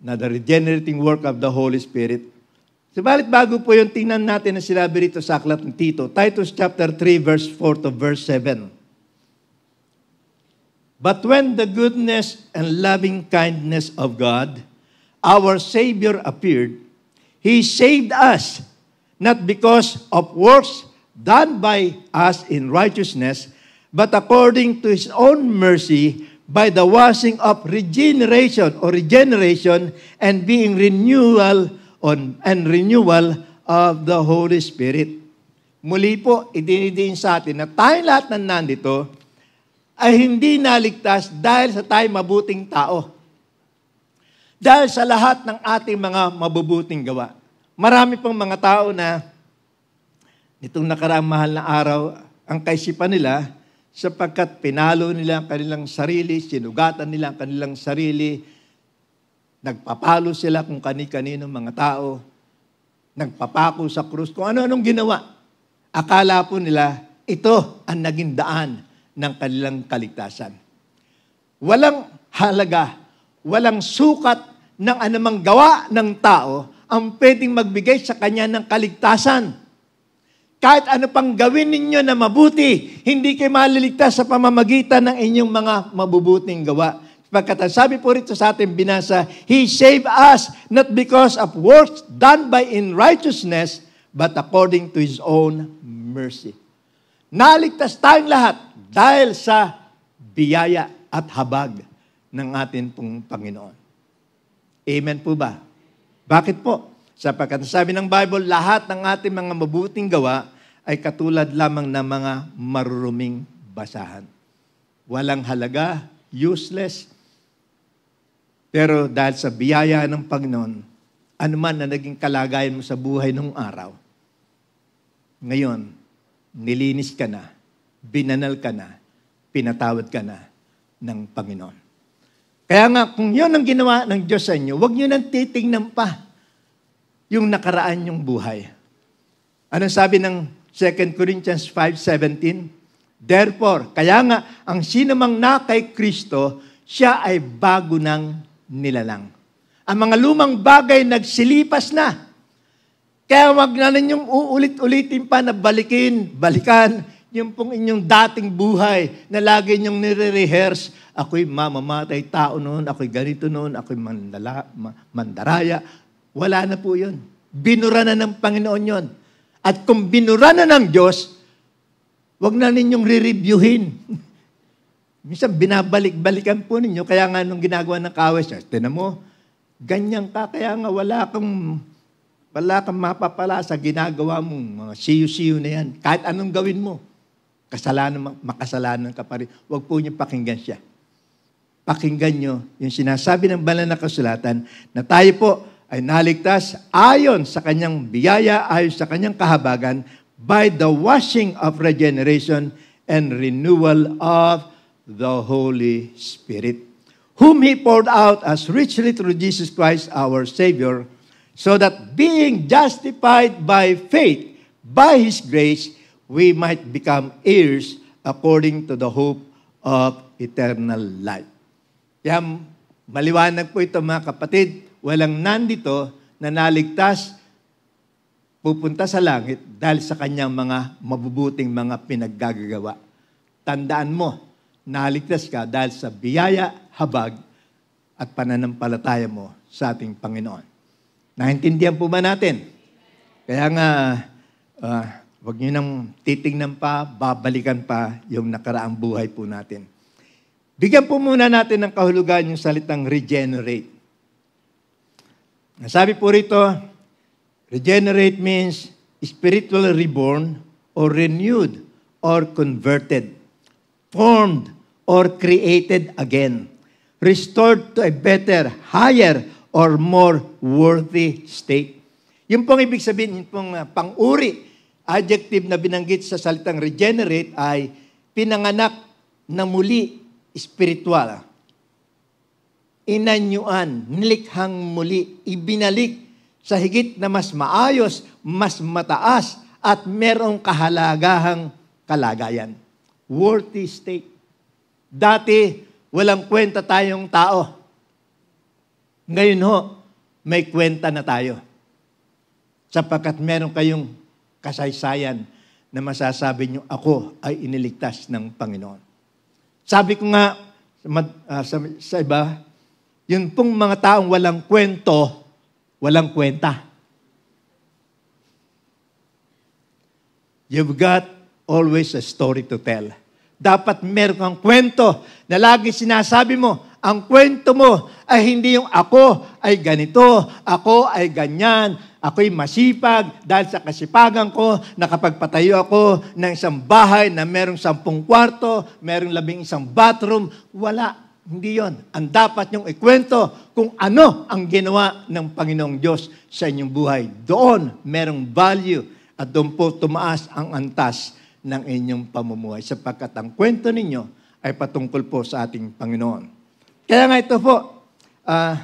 na the regenerating work of the Holy Spirit. Sabalit bago po yung tingnan natin na sinabi rito sa aklat ng Tito, Titus chapter 3 verse 4 to verse 7. But when the goodness and loving kindness of God, our Savior appeared, He saved us, not because of works done by us in righteousness, but according to His own mercy, by the washing of regeneration or regeneration and being renewal on, and renewal of the Holy Spirit. Muli po, idinidiin sa atin na tayong lahat na nandito ay hindi naligtas dahil sa tayong mabuting tao. Dahil sa lahat ng ating mga mabubuting gawa. Marami pang mga tao na nitong nakaraang mahal na araw, ang kaisipan nila, sapagkat pinalo nila ang kanilang sarili, sinugatan nila ang kanilang sarili, nagpapalo sila kung kani-kanino mga tao, nagpapako sa krus, kung ano-anong ginawa. Akala po nila, ito ang naging daan ng kanilang kaligtasan. Walang halaga, walang sukat ng anumang gawa ng tao ang pwedeng magbigay sa kanya ng kaligtasan kahit ano pang gawin ninyo na mabuti, hindi kayo maliligtas sa pamamagitan ng inyong mga mabubuting gawa. Pagkat sabi po rito sa ating binasa, He saved us not because of works done by in righteousness, but according to His own mercy. Naligtas tayong lahat dahil sa biyaya at habag ng ating pong Panginoon. Amen po ba? Bakit po? Sapagkat sabi ng Bible, lahat ng ating mga mabuting gawa ay katulad lamang ng mga maruruming basahan. Walang halaga, useless. Pero dahil sa biyaya ng Panginoon, anuman na naging kalagayan mo sa buhay nung araw, ngayon, nilinis ka na, binanal ka na, pinatawad ka na ng Panginoon. Kaya nga, kung yon ang ginawa ng Diyos sa inyo, huwag nyo nang titingnan pa yung nakaraan yung buhay. Anong sabi ng 2 Corinthians 5.17? Therefore, kaya nga, ang sinamang na kay Kristo, siya ay bago ng nilalang. Ang mga lumang bagay nagsilipas na. Kaya wag na ninyong uulit-ulitin pa na balikin, balikan, yung pong inyong dating buhay na lagi niyong nire-rehearse, ako'y mamamatay tao noon, ako'y ganito noon, ako'y mandala, mandaraya, wala na po yun. Binura na ng Panginoon yun. At kung binura na ng Diyos, wag na ninyong re-reviewin. <laughs> Minsan binabalik-balikan po ninyo. Kaya nga nung ginagawa ng kawes, tinan mo, ganyan ka, kaya nga wala kang, wala kang mapapala sa ginagawa mong mga siyo-siyo na yan. Kahit anong gawin mo, kasalanan, makasalanan ka pa rin. Huwag po niyo pakinggan siya. Pakinggan niyo yung sinasabi ng banal na kasulatan na tayo po ay naligtas ayon sa kanyang biyaya, ayon sa kanyang kahabagan, by the washing of regeneration and renewal of the Holy Spirit, whom He poured out as richly through Jesus Christ our Savior, so that being justified by faith, by His grace, we might become heirs according to the hope of eternal life. Yan, maliwanag po ito mga kapatid, walang nandito na naligtas pupunta sa langit dahil sa kanyang mga mabubuting mga pinaggagawa. Tandaan mo, naligtas ka dahil sa biyaya, habag, at pananampalataya mo sa ating Panginoon. Naintindihan po ba natin? Kaya nga, uh, ah, wag nyo nang titingnan pa, babalikan pa yung nakaraang buhay po natin. Bigyan po muna natin ng kahulugan yung salitang regenerate. Nasabi po rito, regenerate means spiritual reborn or renewed or converted, formed or created again, restored to a better, higher, or more worthy state. Yung pong ibig sabihin, yung pong uh, pang-uri, adjective na binanggit sa salitang regenerate ay pinanganak na muli spiritual inanyuan, nilikhang muli, ibinalik sa higit na mas maayos, mas mataas, at merong kahalagahang kalagayan. Worthy state. Dati, walang kwenta tayong tao. Ngayon ho, may kwenta na tayo. Sapagkat meron kayong kasaysayan na masasabi nyo, ako ay iniligtas ng Panginoon. Sabi ko nga sa, uh, sa, sa iba, yun pong mga taong walang kwento, walang kwenta. You've got always a story to tell. Dapat meron kang kwento na lagi sinasabi mo, ang kwento mo ay hindi yung ako ay ganito, ako ay ganyan, ako'y masipag dahil sa kasipagan ko, nakapagpatayo ako ng isang bahay na merong sampung kwarto, merong labing isang bathroom. Wala. Hindi yon. Ang dapat niyong ikwento kung ano ang ginawa ng Panginoong Diyos sa inyong buhay. Doon merong value at doon po tumaas ang antas ng inyong pamumuhay sapagkat ang kwento ninyo ay patungkol po sa ating Panginoon. Kaya nga ito po, uh,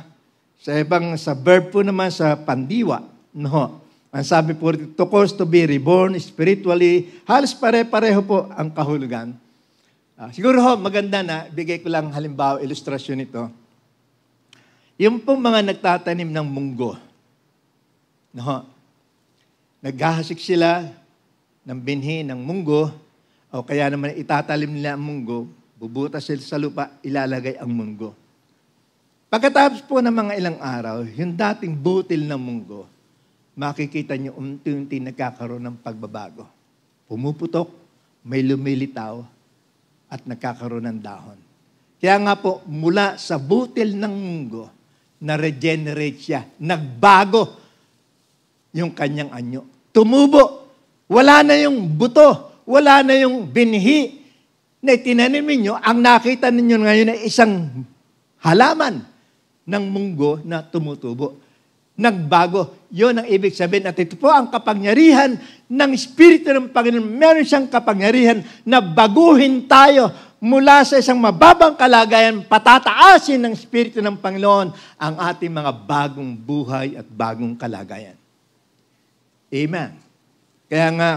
sa ibang sa verb po naman sa pandiwa, no, ang sabi po, to cause to be reborn spiritually, halos pare-pareho po ang kahulugan. Uh, siguro ho, maganda na, bigay ko lang halimbawa, ilustrasyon nito. Yung pong mga nagtatanim ng munggo, no, naghahasik sila ng binhi ng munggo, o kaya naman itatalim nila ang munggo, bubutas sila sa lupa, ilalagay ang munggo. Pagkatapos po ng mga ilang araw, yung dating butil ng munggo, makikita niyo unti-unti nagkakaroon ng pagbabago. Pumuputok, may lumilitaw, at nagkakaroon ng dahon. Kaya nga po, mula sa butil ng munggo, na-regenerate siya. Nagbago yung kanyang anyo. Tumubo. Wala na yung buto. Wala na yung binhi na itinanim ninyo. Ang nakita ninyo ngayon ay isang halaman ng munggo na tumutubo. Nagbago. Yun ang ibig sabihin. At ito po ang kapangyarihan ng Espiritu ng Panginoon. Meron siyang kapangyarihan na baguhin tayo mula sa isang mababang kalagayan, patataasin ng Espiritu ng Panginoon ang ating mga bagong buhay at bagong kalagayan. Amen. Kaya nga,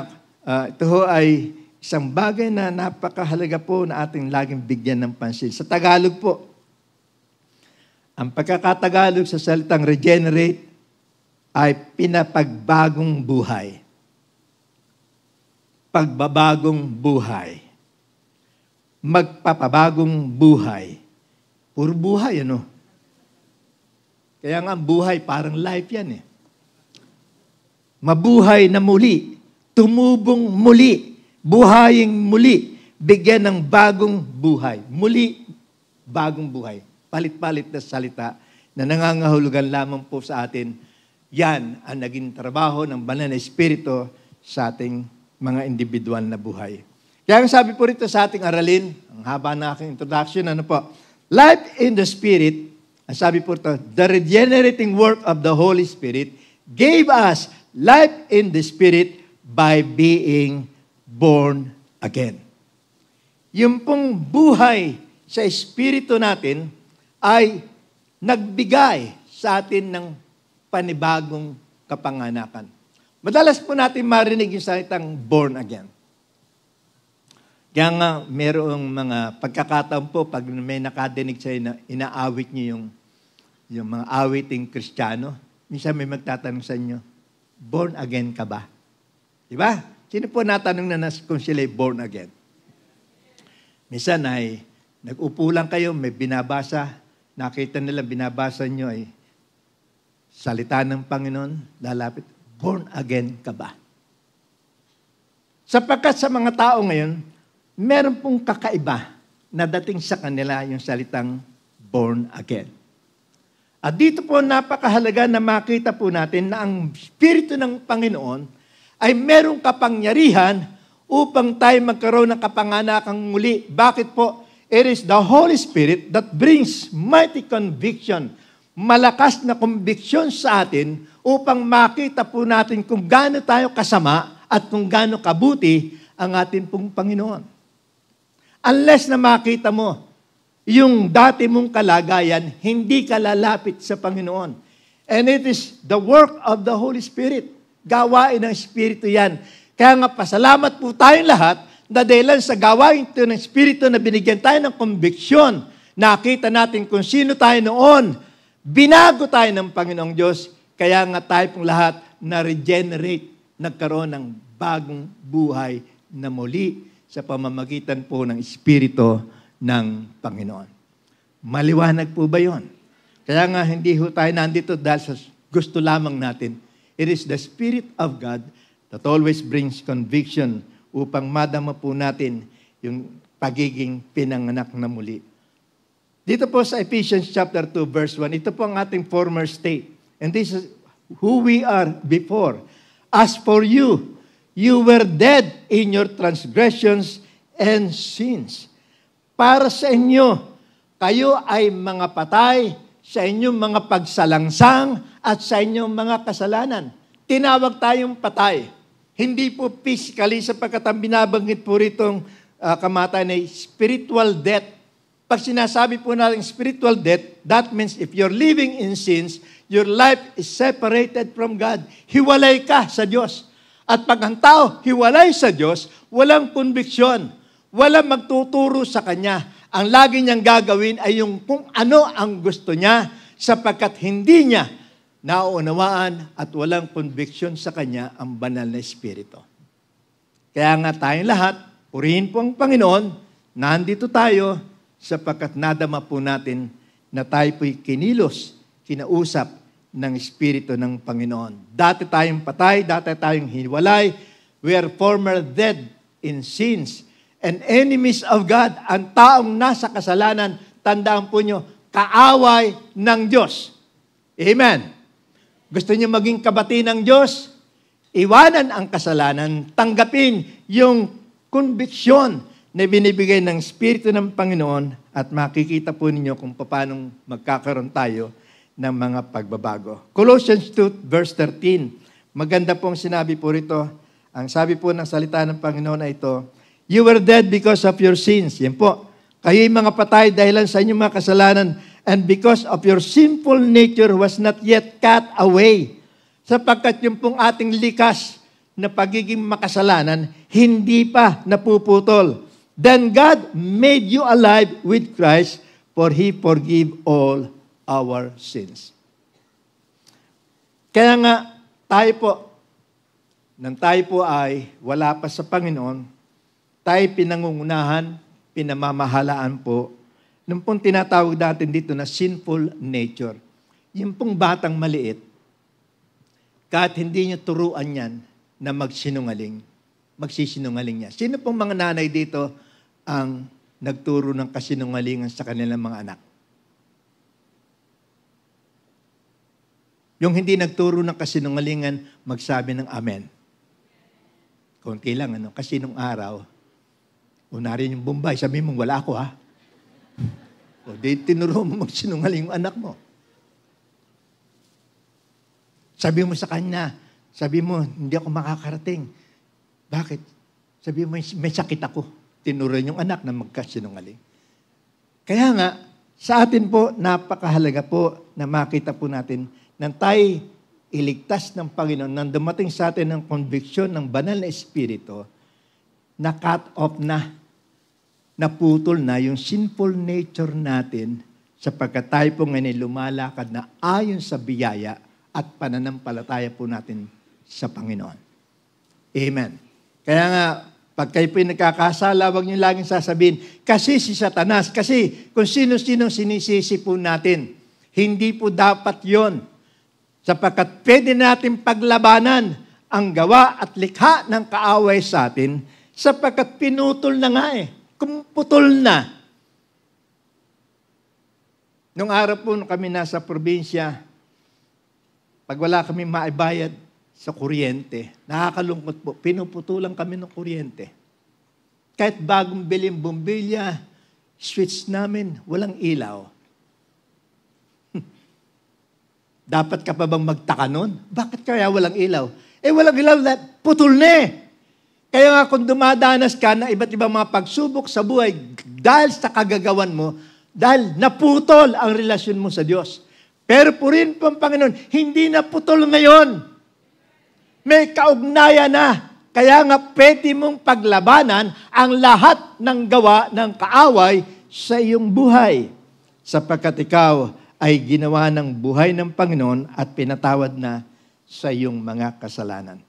uh, ito ho ay isang bagay na napakahalaga po na ating laging bigyan ng pansin. Sa Tagalog po, ang pagkakatagalog sa salitang regenerate ay pinapagbagong buhay. Pagbabagong buhay. Magpapabagong buhay. Puro buhay, ano? Kaya nga buhay, parang life yan eh. Mabuhay na muli. Tumubong muli. Buhaying muli. Bigyan ng bagong buhay. Muli, bagong buhay. Palit-palit na salita na nangangahulugan lamang po sa atin yan ang naging trabaho ng banal na espiritu sa ating mga individual na buhay. Kaya ang sabi po rito sa ating aralin, ang haba na aking introduction, ano po? Life in the Spirit, ang sabi po rito, the regenerating work of the Holy Spirit gave us life in the Spirit by being born again. Yung pong buhay sa Espiritu natin ay nagbigay sa atin ng panibagong kapanganakan. Madalas po natin marinig yung salitang born again. Kaya nga, merong mga pagkakataon po pag may nakadinig sa'yo na inaawit niyo yung, yung mga awiting kristyano, minsan may magtatanong sa inyo, born again ka ba? Di ba? Sino po natanong na nas, kung sila born again? Minsan ay nagupo lang kayo, may binabasa, nakita nila binabasa nyo ay Salita ng Panginoon, lalapit, born again ka ba? Sapagkat sa mga tao ngayon, meron pong kakaiba na dating sa kanila yung salitang born again. At dito po napakahalaga na makita po natin na ang Espiritu ng Panginoon ay merong kapangyarihan upang tayo magkaroon ng kapanganakang muli. Bakit po? It is the Holy Spirit that brings mighty conviction malakas na conviction sa atin upang makita po natin kung gaano tayo kasama at kung gaano kabuti ang atin pong Panginoon. Unless na makita mo yung dati mong kalagayan, hindi ka lalapit sa Panginoon. And it is the work of the Holy Spirit. Gawain ng Espiritu yan. Kaya nga pasalamat po tayong lahat na dahilan sa gawain ito ng Espiritu na binigyan tayo ng conviction. Nakita natin kung sino tayo noon Binago tayo ng Panginoong Diyos, kaya nga tayo pong lahat na-regenerate, nagkaroon ng bagong buhay na muli sa pamamagitan po ng Espiritu ng Panginoon. Maliwanag po ba yon? Kaya nga hindi ho tayo nandito dahil sa gusto lamang natin. It is the Spirit of God that always brings conviction upang madama po natin yung pagiging pinanganak na muli. Dito po sa Ephesians chapter 2 verse 1, ito po ang ating former state. And this is who we are before. As for you, you were dead in your transgressions and sins. Para sa inyo, kayo ay mga patay sa inyong mga pagsalangsang at sa inyong mga kasalanan. Tinawag tayong patay. Hindi po physically sapagkat ang binabanggit po ritong uh, kamatay na spiritual death pag sinasabi po natin spiritual death, that means if you're living in sins, your life is separated from God. Hiwalay ka sa Diyos. At pag ang tao hiwalay sa Diyos, walang konviksyon, walang magtuturo sa Kanya. Ang lagi niyang gagawin ay yung kung ano ang gusto niya sapagkat hindi niya nauunawaan at walang konviksyon sa Kanya ang banal na Espiritu. Kaya nga tayong lahat, purihin po ang Panginoon, nandito tayo, sapagkat nadama po natin na tayo po'y kinilos, kinausap ng Espiritu ng Panginoon. Dati tayong patay, dati tayong hiwalay, we are former dead in sins and enemies of God. Ang taong nasa kasalanan, tandaan po nyo, kaaway ng Diyos. Amen. Gusto niyo maging kabati ng Diyos? Iwanan ang kasalanan, tanggapin yung conviction na binibigay ng Espiritu ng Panginoon at makikita po ninyo kung paano magkakaroon tayo ng mga pagbabago. Colossians 2 verse 13. Maganda pong sinabi po rito. Ang sabi po ng salita ng Panginoon ay ito, You were dead because of your sins. Yan po. Kayo'y mga patay dahilan sa inyong mga kasalanan and because of your sinful nature was not yet cut away. Sapagkat yung pong ating likas na pagiging makasalanan, hindi pa napuputol Then God made you alive with Christ, for He forgive all our sins. Kaya nga, tayo po, nang tayo po ay wala pa sa Panginoon, tayo pinangungunahan, pinamamahalaan po, nung pong tinatawag natin dito na sinful nature. Yung pong batang maliit, kahit hindi niyo turuan yan na magsinungaling, magsisinungaling niya. Sino pong mga nanay dito ang nagturo ng kasinungalingan sa kanilang mga anak. Yung hindi nagturo ng kasinungalingan, magsabi ng amen. Konti lang, ano? Kasi nung araw, una yung Bombay, sabi mo, wala ako ha. o di tinuro mo magsinungaling yung anak mo. Sabi mo sa kanya, sabi mo, hindi ako makakarating. Bakit? Sabi mo, may sakit ako itinuring yung anak na magkasinungaling. Kaya nga, sa atin po, napakahalaga po na makita po natin nang tayo iligtas ng Panginoon, nang dumating sa atin ng conviction ng banal na Espiritu, na cut off na, naputol na yung sinful nature natin sapagkat tayo po ngayon lumalakad na ayon sa biyaya at pananampalataya po natin sa Panginoon. Amen. Kaya nga, pag kayo po'y nagkakasala, huwag niyo laging sasabihin, kasi si Satanas, kasi kung sino-sino sinisisi po natin. Hindi po dapat yon Sapagkat pwede natin paglabanan ang gawa at likha ng kaaway sa atin sapagkat pinutol na nga eh. Kumputol na. Nung araw po nung kami nasa probinsya, pag wala kami maibayad, sa kuryente. Nakakalungkot po. Pinuputulan kami ng kuryente. Kahit bagong bilim bumbilya, switch namin, walang ilaw. <laughs> Dapat ka pa bang magtaka nun? Bakit kaya walang ilaw? Eh walang ilaw, putol na eh. Kaya nga kung dumadanas ka na iba't ibang mga pagsubok sa buhay dahil sa kagagawan mo, dahil naputol ang relasyon mo sa Diyos. Pero purin po ang Panginoon, hindi naputol ngayon. May kaugnayan na. Kaya nga pwede mong paglabanan ang lahat ng gawa ng kaaway sa iyong buhay. Sapagkat ikaw ay ginawa ng buhay ng Panginoon at pinatawad na sa iyong mga kasalanan.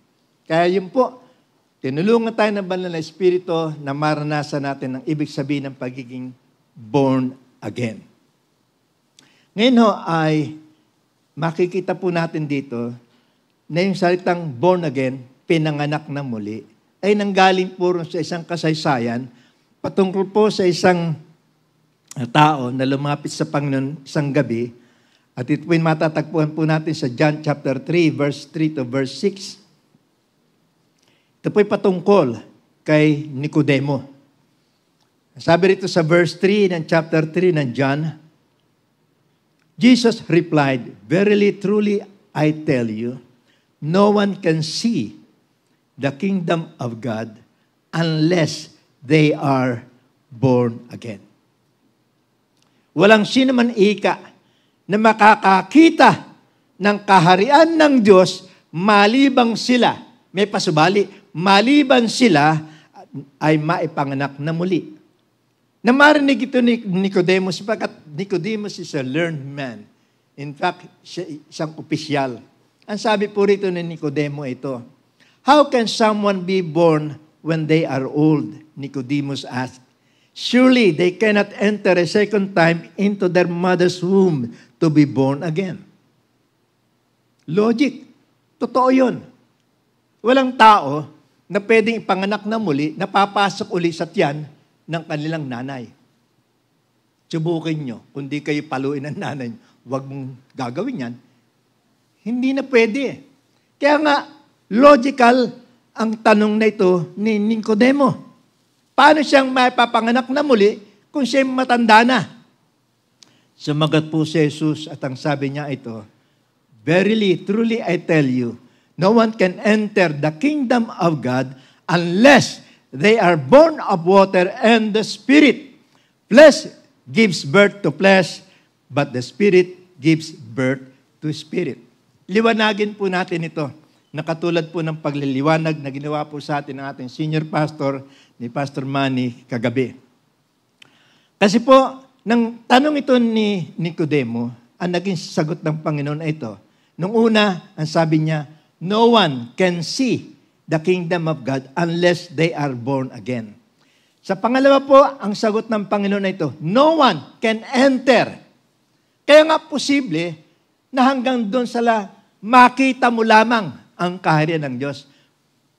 Kaya yun po, tinulungan tayo ng banal na Espiritu na maranasan natin ang ibig sabihin ng pagiging born again. Ngayon ho ay makikita po natin dito na yung salitang born again, pinanganak na muli, ay nanggaling po sa isang kasaysayan patungkol po sa isang ah, tao na lumapit sa Panginoon isang gabi. At ito po matatagpuan po natin sa John chapter 3, verse 3 to verse 6. Ito po'y patungkol kay Nicodemo. Sabi rito sa verse 3 ng chapter 3 ng John, Jesus replied, Verily, truly, I tell you, no one can see the kingdom of God unless they are born again. Walang sino man ika na makakakita ng kaharian ng Diyos malibang sila, may pasubali, maliban sila ay maipanganak na muli. Na marinig ito ni Nicodemus, sapagkat Nicodemus is a learned man. In fact, siya, isang opisyal ang sabi po rito ni Nicodemo ito, How can someone be born when they are old? Nicodemus asked. Surely they cannot enter a second time into their mother's womb to be born again. Logic. Totoo yun. Walang tao na pwedeng ipanganak na muli, napapasok uli sa tiyan ng kanilang nanay. Subukin nyo, kundi kayo paluin ng nanay, huwag mong gagawin yan hindi na pwede. Kaya nga, logical ang tanong na ito ni Nicodemo. Paano siyang mapapanganak na muli kung siya'y matanda na? Sumagot po si Jesus at ang sabi niya ito, Verily, truly I tell you, no one can enter the kingdom of God unless they are born of water and the Spirit. Flesh gives birth to flesh, but the Spirit gives birth to Spirit. Liwanagin po natin ito na katulad po ng pagliliwanag na ginawa po sa atin ng ating senior pastor ni Pastor Manny kagabi. Kasi po, nang tanong ito ni Nicodemo, ang naging sagot ng Panginoon ay ito. Nung una, ang sabi niya, No one can see the kingdom of God unless they are born again. Sa pangalawa po, ang sagot ng Panginoon ay ito, No one can enter. Kaya nga posible na hanggang doon sa makita mo lamang ang kaharian ng Diyos.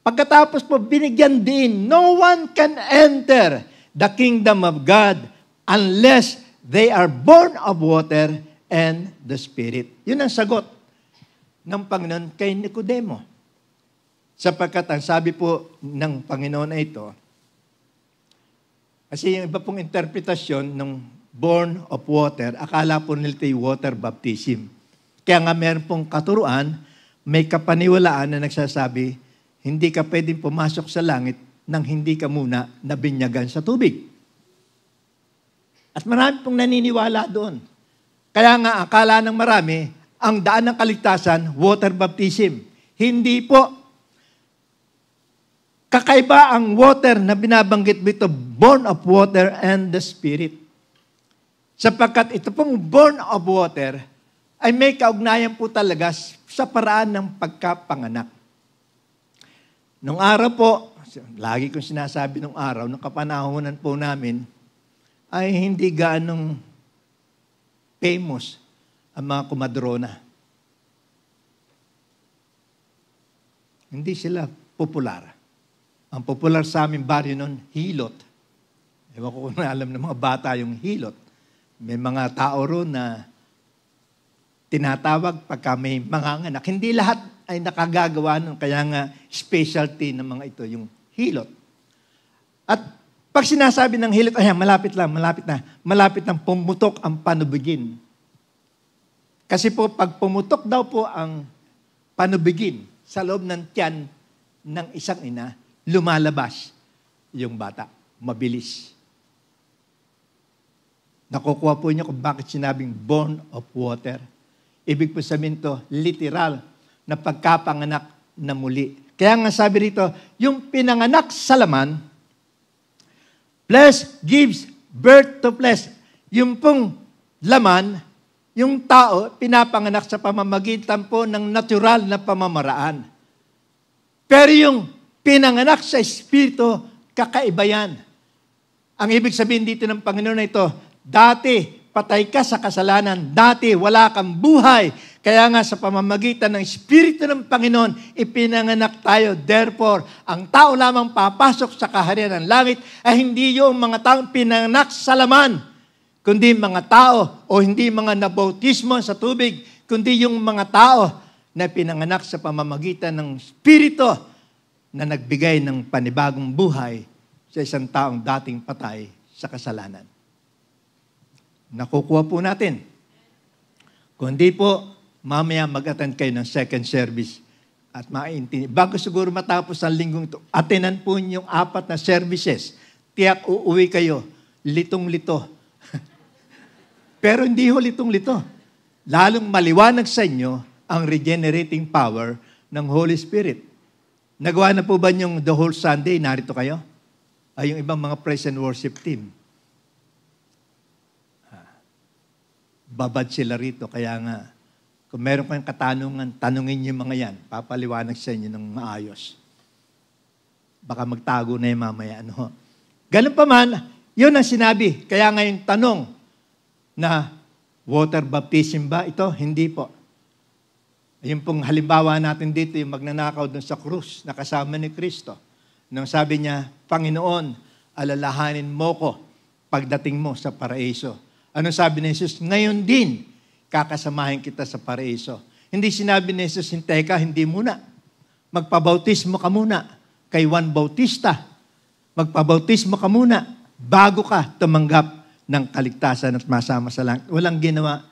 Pagkatapos po, binigyan din, no one can enter the kingdom of God unless they are born of water and the Spirit. Yun ang sagot ng Panginoon kay Nicodemo. Sapagkat ang sabi po ng Panginoon ay ito, kasi yung iba pong interpretasyon ng born of water, akala po nila ito water baptism. Kaya nga meron pong katuruan, may kapaniwalaan na nagsasabi, hindi ka pwedeng pumasok sa langit nang hindi ka muna nabinyagan sa tubig. At marami pong naniniwala doon. Kaya nga, akala ng marami, ang daan ng kaligtasan, water baptism. Hindi po. Kakaiba ang water na binabanggit dito, born of water and the Spirit. Sapagkat ito pong born of water, ay may kaugnayan po talaga sa paraan ng pagkapanganak. Nung araw po, lagi kong sinasabi nung araw, nung kapanahonan po namin, ay hindi ganong famous ang mga kumadrona. Hindi sila popular. Ang popular sa aming baryo noon, hilot. Ewan ko kung alam ng mga bata yung hilot. May mga tao ron na tinatawag pagka may manganganak. Hindi lahat ay nakagagawa ng kaya nga specialty ng mga ito, yung hilot. At pag sinasabi ng hilot, ayan, malapit lang, malapit na, malapit ng pumutok ang panubigin. Kasi po, pag pumutok daw po ang panubigin sa loob ng tiyan ng isang ina, lumalabas yung bata. Mabilis. Nakukuha po niya kung bakit sinabing born of water Ibig po sabihin to, literal, na pagkapanganak na muli. Kaya nga sabi rito, yung pinanganak sa laman, flesh gives birth to flesh. Yung pong laman, yung tao, pinapanganak sa pamamagitan po ng natural na pamamaraan. Pero yung pinanganak sa Espiritu, kakaiba yan. Ang ibig sabihin dito ng Panginoon na ito, dati patay ka sa kasalanan. Dati wala kang buhay. Kaya nga sa pamamagitan ng Espiritu ng Panginoon, ipinanganak tayo. Therefore, ang tao lamang papasok sa kaharian ng langit ay hindi yung mga taong pinanganak sa laman, kundi mga tao o hindi mga nabautismo sa tubig, kundi yung mga tao na pinanganak sa pamamagitan ng Espiritu na nagbigay ng panibagong buhay sa isang taong dating patay sa kasalanan nakukuha po natin. Kundi po, mamaya mag-attend kayo ng second service at maintindi. Bago siguro matapos ang linggong ito, atinan po yung apat na services. Tiyak uuwi kayo, litong-lito. <laughs> Pero hindi ho litong-lito. Lalong maliwanag sa inyo ang regenerating power ng Holy Spirit. Nagawa na po ba yung the whole Sunday, narito kayo? Ay yung ibang mga praise and worship team. babad sila rito. Kaya nga, kung meron kayong katanungan, tanungin niyo mga yan. Papaliwanag sa inyo ng maayos. Baka magtago na yung mamaya. Ano? Ganun pa man, yun ang sinabi. Kaya nga yung tanong na water baptism ba ito? Hindi po. Ayun pong halimbawa natin dito, yung magnanakaw dun sa krus nakasama ni Kristo. Nang sabi niya, Panginoon, alalahanin mo ko pagdating mo sa paraiso ano sabi ni Jesus? Ngayon din, kakasamahin kita sa paraiso. Hindi sinabi ni Jesus, hintay ka, hindi muna. Magpabautismo ka muna kay Juan Bautista. Magpabautismo ka muna bago ka tumanggap ng kaligtasan at masama sa langit. Walang ginawa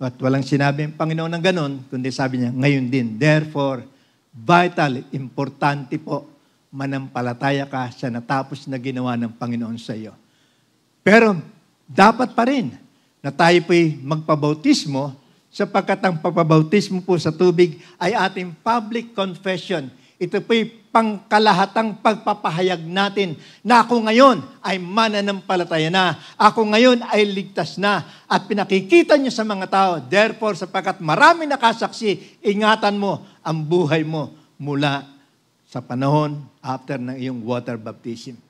at walang sinabi ang Panginoon ng ganon, kundi sabi niya, ngayon din. Therefore, vital, importante po, manampalataya ka sa natapos na ginawa ng Panginoon sa iyo. Pero dapat pa rin na tayo po'y magpabautismo sapagkat ang pagpabautismo po sa tubig ay ating public confession. Ito po'y pangkalahatang pagpapahayag natin na ako ngayon ay mananampalataya na. Ako ngayon ay ligtas na. At pinakikita niyo sa mga tao. Therefore, sapagkat marami nakasaksi, ingatan mo ang buhay mo mula sa panahon after ng iyong water baptism.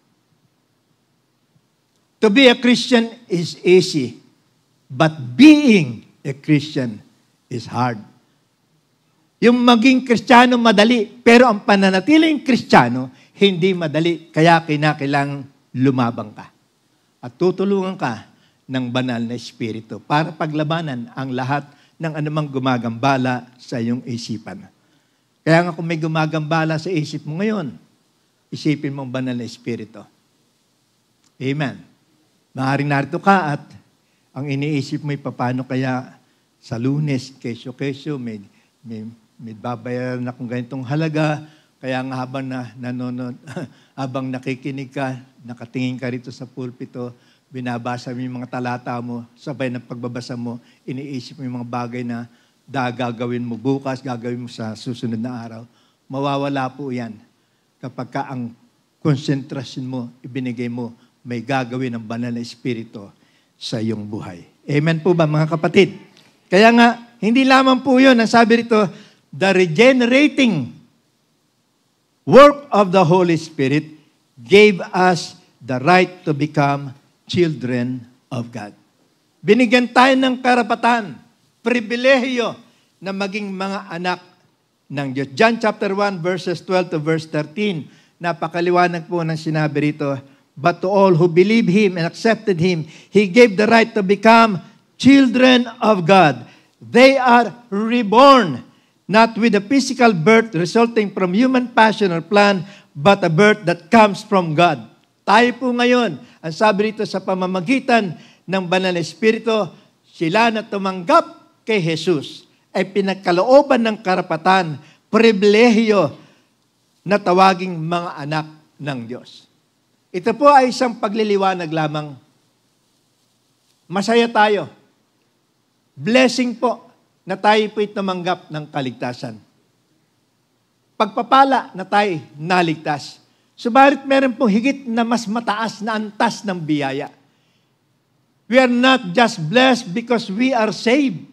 To be a Christian is easy, but being a Christian is hard. Yung maging Kristiyano madali, pero ang pananatiling Kristiyano hindi madali, kaya kinakailang lumabang ka. At tutulungan ka ng banal na Espiritu para paglabanan ang lahat ng anumang gumagambala sa iyong isipan. Kaya nga kung may gumagambala sa isip mo ngayon, isipin mong banal na Espiritu. Amen. Maaring narito ka at ang iniisip mo ay paano kaya sa lunes, kesyo-kesyo, may, may, may babayaran na kung ganitong halaga. Kaya nga habang na, nanonood, <laughs> habang nakikinig ka, nakatingin ka rito sa pulpito, binabasa mo yung mga talata mo, sabay ng pagbabasa mo, iniisip mo yung mga bagay na da, gagawin mo bukas, gagawin mo sa susunod na araw. Mawawala po yan kapag ka ang konsentrasyon mo, ibinigay mo may gagawin ng banal na espiritu sa iyong buhay. Amen po ba mga kapatid? Kaya nga, hindi lamang po yun ang sabi rito, the regenerating work of the Holy Spirit gave us the right to become children of God. Binigyan tayo ng karapatan, pribilehiyo na maging mga anak ng Diyos. John chapter 1 verses 12 to verse 13. Napakaliwanag po ng sinabi rito But to all who believed him and accepted him, he gave the right to become children of God. They are reborn, not with a physical birth resulting from human passion or plan, but a birth that comes from God. Tayo po ngayon, ang sabi rito sa pamamagitan ng Banal na Espiritu, sila na tumanggap kay Jesus ay pinagkalooban ng karapatan, pribilehiyo na tawaging mga anak ng Diyos. Ito po ay isang pagliliwanag lamang. Masaya tayo. Blessing po na tayo po'y tumanggap ng kaligtasan. Pagpapala na tayo naligtas. Subalit meron pong higit na mas mataas na antas ng biyaya. We are not just blessed because we are saved.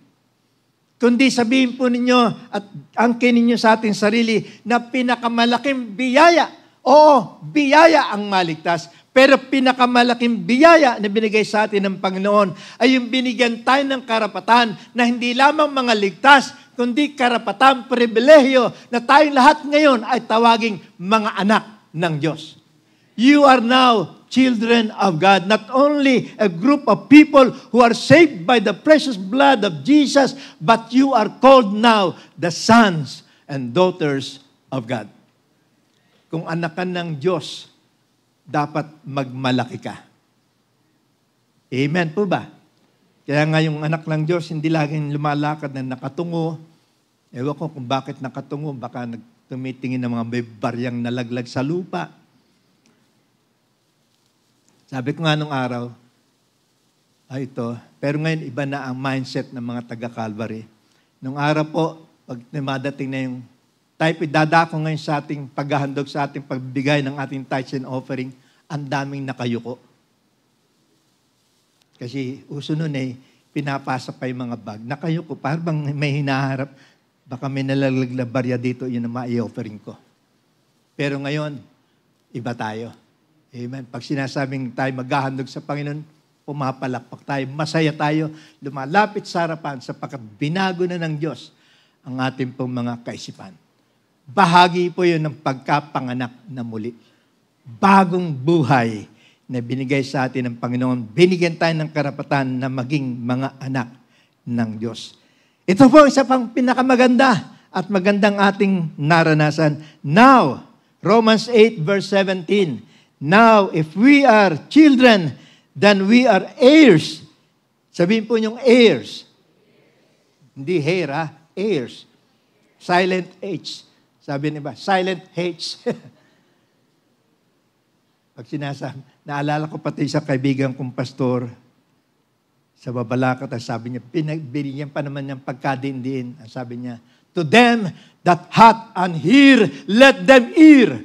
Kundi sabihin po ninyo at angkin ninyo sa ating sarili na pinakamalaking biyaya Oo, oh, biyaya ang maligtas. Pero pinakamalaking biyaya na binigay sa atin ng Panginoon ay yung binigyan tayo ng karapatan na hindi lamang mga ligtas, kundi karapatan, pribilehyo na tayong lahat ngayon ay tawaging mga anak ng Diyos. You are now children of God, not only a group of people who are saved by the precious blood of Jesus, but you are called now the sons and daughters of God. Kung anak ka ng Diyos, dapat magmalaki ka. Amen po ba? Kaya nga yung anak ng Diyos, hindi laging lumalakad na nakatungo. Ewan ko kung bakit nakatungo, baka tumitingin ng mga may baryang nalaglag sa lupa. Sabi ko nga nung araw, ay ah, ito, pero ngayon iba na ang mindset ng mga taga-Calvary. Nung araw po, pag madating na yung tayo pidadako ngayon sa ating paghahandog, sa ating pagbigay ng ating tithes and offering, ang daming nakayuko. Kasi uso nun eh, pinapasa pa yung mga bag. Nakayuko, parang may hinaharap, baka may nalalaglabarya dito, yun ang ma-offering ko. Pero ngayon, iba tayo. Amen. Pag sinasabing tayo maghahandog sa Panginoon, pumapalakpak tayo, masaya tayo, lumalapit sa harapan sapagkat binago na ng Diyos ang ating pong mga kaisipan. Bahagi po yun ng pagkapanganak na muli. Bagong buhay na binigay sa atin ng Panginoon. Binigyan tayo ng karapatan na maging mga anak ng Diyos. Ito po isa pang pinakamaganda at magandang ating naranasan. Now, Romans 8 verse 17, Now, if we are children, then we are heirs. Sabihin po niyong heirs. Hindi hair, ha? Ah. Heirs. Silent H. Sabi ni ba, silent hate. <laughs> Pag sinasabi, naalala ko pati sa kaibigan kong pastor, sa babalakat, sabi niya, pinagbinigyan pa naman niyang pagkadindin. Ang sabi niya, To them that hath and hear, let them hear.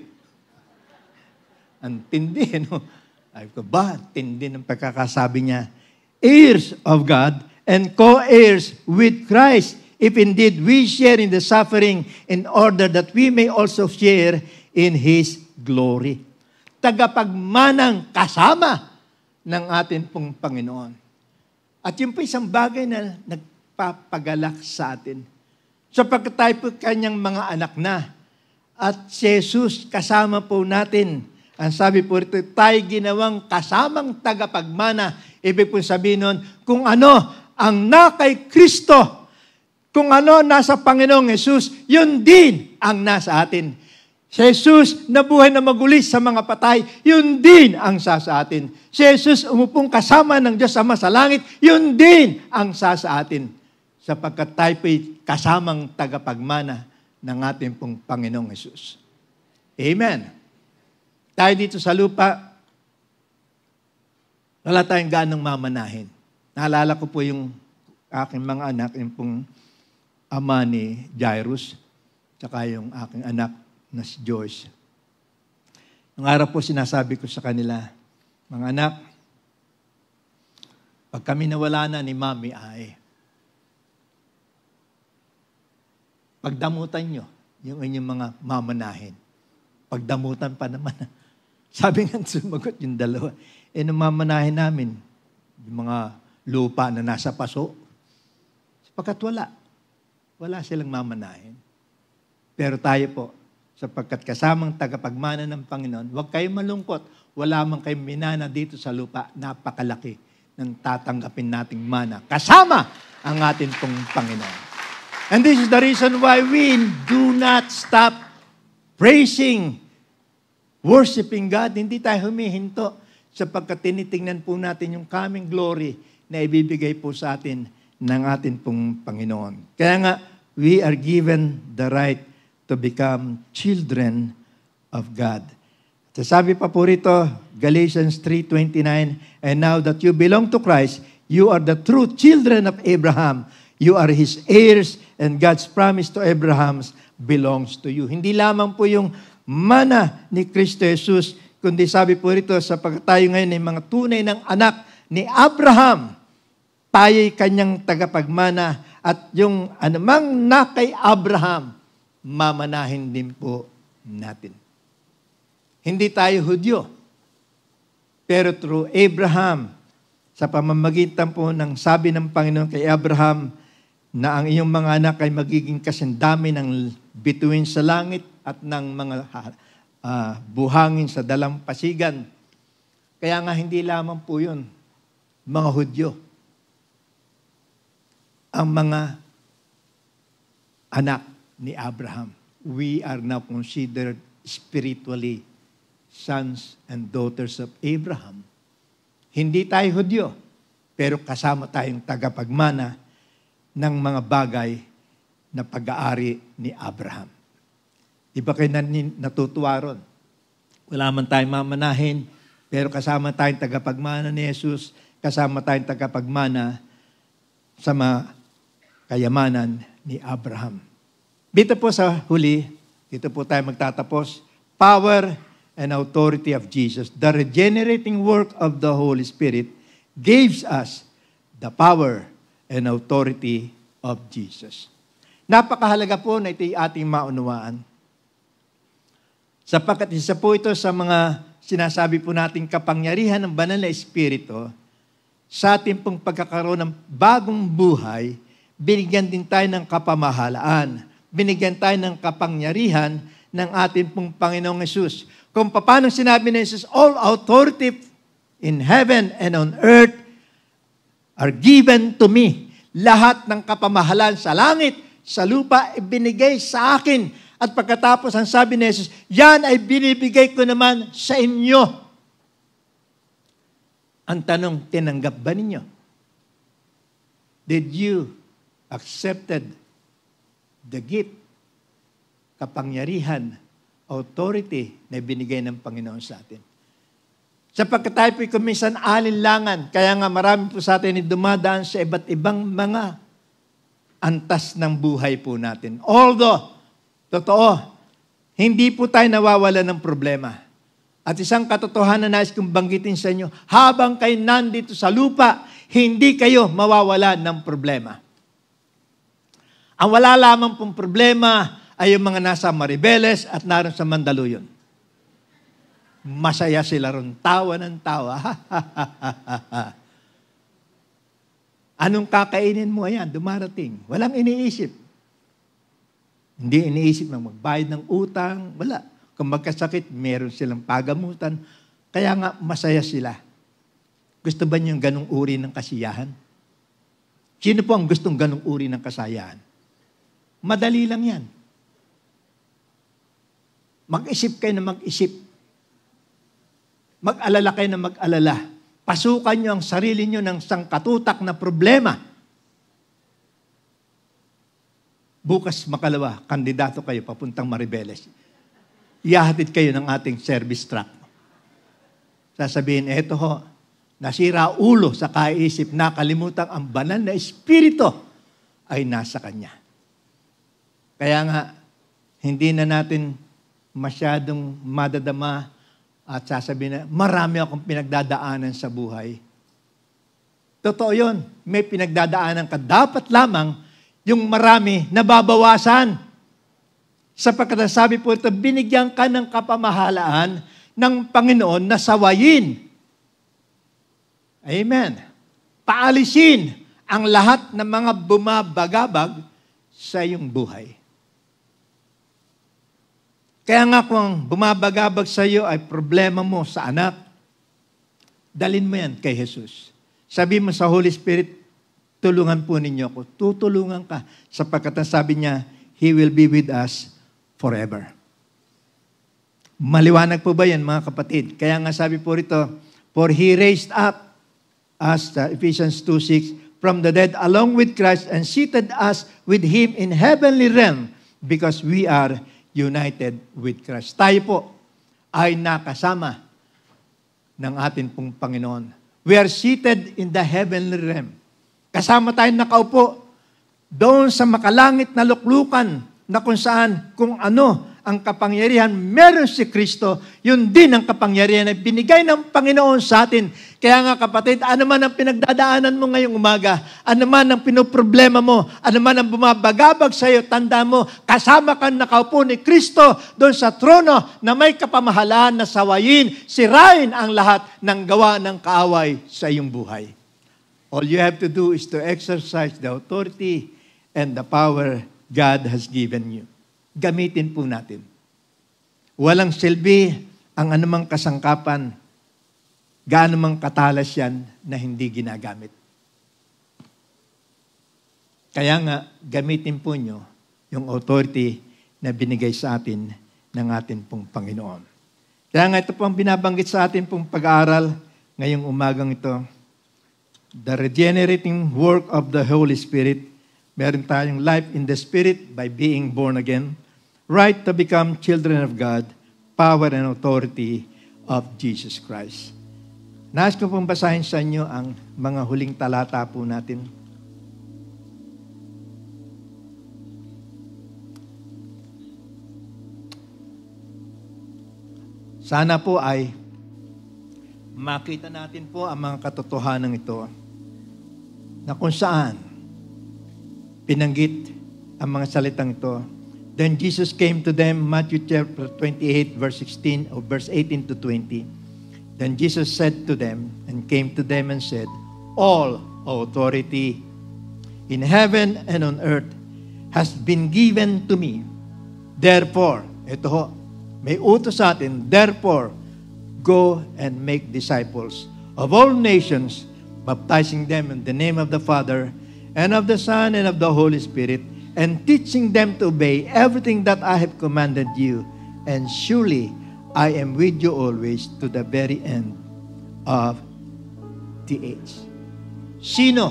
Ang tindi, eh, no? Sabi ko, ba, tindi ng pagkakasabi niya. Heirs of God and co-heirs with Christ if indeed we share in the suffering in order that we may also share in His glory. Tagapagmanang kasama ng atin pong Panginoon. At yun po isang bagay na nagpapagalak sa atin. Sapagkat so, tayo po kanyang mga anak na, at si Jesus kasama po natin. Ang sabi po rito, tayo ginawang kasamang tagapagmana. Ibig po sabihin nun, kung ano ang na Kristo kung ano nasa Panginoong Yesus, yun din ang nasa atin. Si Jesus na buhay na magulis sa mga patay, yun din ang sa sa atin. Si Jesus umupong kasama ng Diyos Ama sa langit, yun din ang sa sa atin. Sapagkat tayo kasamang tagapagmana ng ating pong Panginoong Yesus. Amen. Tayo dito sa lupa, wala tayong ganang mamanahin. Naalala ko po yung aking mga anak, yung pong ama ni Jairus, tsaka yung aking anak na si Joyce. Nung araw po sinasabi ko sa kanila, mga anak, pag kami nawala na ni Mami Ae, pagdamutan nyo yung inyong mga mamanahin. Pagdamutan pa naman. <laughs> Sabi nga sumagot yung dalawa, eh nung mamanahin namin, yung mga lupa na nasa paso, sapagkat wala wala silang mamanahin. Pero tayo po, sapagkat kasamang tagapagmana ng Panginoon, huwag kayong malungkot. Wala man kayong minana dito sa lupa, napakalaki ng tatanggapin nating mana. Kasama ang ating pong Panginoon. And this is the reason why we do not stop praising, worshiping God. Hindi tayo humihinto sapagkat tinitingnan po natin yung coming glory na ibibigay po sa atin ng atin pong Panginoon. Kaya nga, we are given the right to become children of God. sabi pa po rito, Galatians 3.29, And now that you belong to Christ, you are the true children of Abraham. You are his heirs, and God's promise to Abraham belongs to you. Hindi lamang po yung mana ni Kristo Jesus, kundi sabi po rito, sapagkat tayo ngayon ay mga tunay ng anak ni Abraham, tayo'y kanyang tagapagmana at yung anumang na kay Abraham, mamanahin din po natin. Hindi tayo Hudyo, pero through Abraham, sa pamamagitan po ng sabi ng Panginoon kay Abraham, na ang iyong mga anak ay magiging kasindami ng bituin sa langit at ng mga uh, buhangin sa dalampasigan. Kaya nga hindi lamang po yun, mga Hudyo ang mga anak ni Abraham. We are now considered spiritually sons and daughters of Abraham. Hindi tayo Hudyo, pero kasama tayong tagapagmana ng mga bagay na pag-aari ni Abraham. Iba kayo natutuwa ron. Wala man tayong mamanahin, pero kasama tayong tagapagmana ni Jesus, kasama tayong tagapagmana sa mga kayamanan ni Abraham. Dito po sa huli, dito po tayo magtatapos, power and authority of Jesus. The regenerating work of the Holy Spirit gives us the power and authority of Jesus. Napakahalaga po na ito ating maunawaan. Sapagkat isa po ito sa mga sinasabi po nating kapangyarihan ng banal na Espiritu sa ating pong pagkakaroon ng bagong buhay binigyan din tayo ng kapamahalaan. Binigyan tayo ng kapangyarihan ng ating pong Panginoong Yesus. Kung paano sinabi ni Jesus, all authority in heaven and on earth are given to me. Lahat ng kapamahalaan sa langit, sa lupa, ibinigay sa akin. At pagkatapos ang sabi ni Jesus, yan ay binibigay ko naman sa inyo. Ang tanong, tinanggap ba ninyo? Did you accepted the gift, kapangyarihan, authority na binigay ng Panginoon sa atin. Sapagkat tayo po'y kuminsan alinlangan, kaya nga marami po sa atin dumadaan sa iba't ibang mga antas ng buhay po natin. Although, totoo, hindi po tayo nawawala ng problema. At isang katotohanan na nais kong banggitin sa inyo, habang kayo nandito sa lupa, hindi kayo mawawala ng problema. Ang wala lamang pong problema ay yung mga nasa Maribeles at naroon sa Mandaluyong. Masaya sila ron. Tawa ng tawa. <laughs> Anong kakainin mo ayan? Dumarating. Walang iniisip. Hindi iniisip ng magbayad ng utang. Wala. Kung magkasakit, meron silang pagamutan. Kaya nga, masaya sila. Gusto ba niyong ganong uri ng kasiyahan? Sino po ang gustong ganong uri ng kasayahan? Madali lang yan. Mag-isip kayo na mag-isip. Mag-alala kayo na mag-alala. Pasukan nyo ang sarili nyo ng sangkatutak na problema. Bukas makalawa, kandidato kayo papuntang Maribeles. Iahatid kayo ng ating service truck. Sasabihin, eto ho, nasira ulo sa kaisip, nakalimutan ang banal na espiritu ay nasa Kanya. Kaya nga, hindi na natin masyadong madadama at sasabihin na marami akong pinagdadaanan sa buhay. Totoo yun. May pinagdadaanan ka. Dapat lamang yung marami nababawasan. Sapagkat sabi po ito, binigyan ka ng kapamahalaan ng Panginoon na sawayin. Amen. Paalisin ang lahat ng mga bumabagabag sa iyong buhay. Kaya nga kung bumabagabag sa iyo ay problema mo sa anak, dalin mo yan kay Jesus. Sabi mo sa Holy Spirit, tulungan po ninyo ako. Tutulungan ka sapagkat ang sabi niya, He will be with us forever. Maliwanag po ba yan mga kapatid? Kaya nga sabi po rito, For He raised up us, uh, Ephesians 2.6, from the dead along with Christ and seated us with Him in heavenly realm because we are united with Christ. Tayo po ay nakasama ng ating pong Panginoon. We are seated in the heavenly realm. Kasama tayong nakaupo doon sa makalangit na luklukan na kung saan, kung ano ang kapangyarihan meron si Kristo, yun din ang kapangyarihan na binigay ng Panginoon sa atin. Kaya nga kapatid, ano man ang pinagdadaanan mo ngayong umaga, ano man ang pinoproblema mo, ano man ang bumabagabag sa iyo, tanda mo, kasama kang nakaupo ni Kristo doon sa trono na may kapamahalaan na sawayin, sirain ang lahat ng gawa ng kaaway sa iyong buhay. All you have to do is to exercise the authority and the power God has given you gamitin po natin. Walang silbi ang anumang kasangkapan, gaano mang katalas yan na hindi ginagamit. Kaya nga, gamitin po nyo yung authority na binigay sa atin ng atin pong Panginoon. Kaya nga ito po ang binabanggit sa atin pong pag-aaral ngayong umagang ito. The regenerating work of the Holy Spirit. Meron tayong life in the Spirit by being born again right to become children of God, power and authority of Jesus Christ. Nais ko pong basahin sa inyo ang mga huling talata po natin. Sana po ay makita natin po ang mga katotohanan ito na kung saan pinanggit ang mga salitang ito Then Jesus came to them, Matthew chapter 28, verse 16, or verse 18 to 20. Then Jesus said to them, and came to them and said, All authority in heaven and on earth has been given to me. Therefore, ito ho, may utos sa atin, therefore, go and make disciples of all nations, baptizing them in the name of the Father, and of the Son, and of the Holy Spirit, and teaching them to obey everything that I have commanded you. And surely I am with you always to the very end of the age. Sino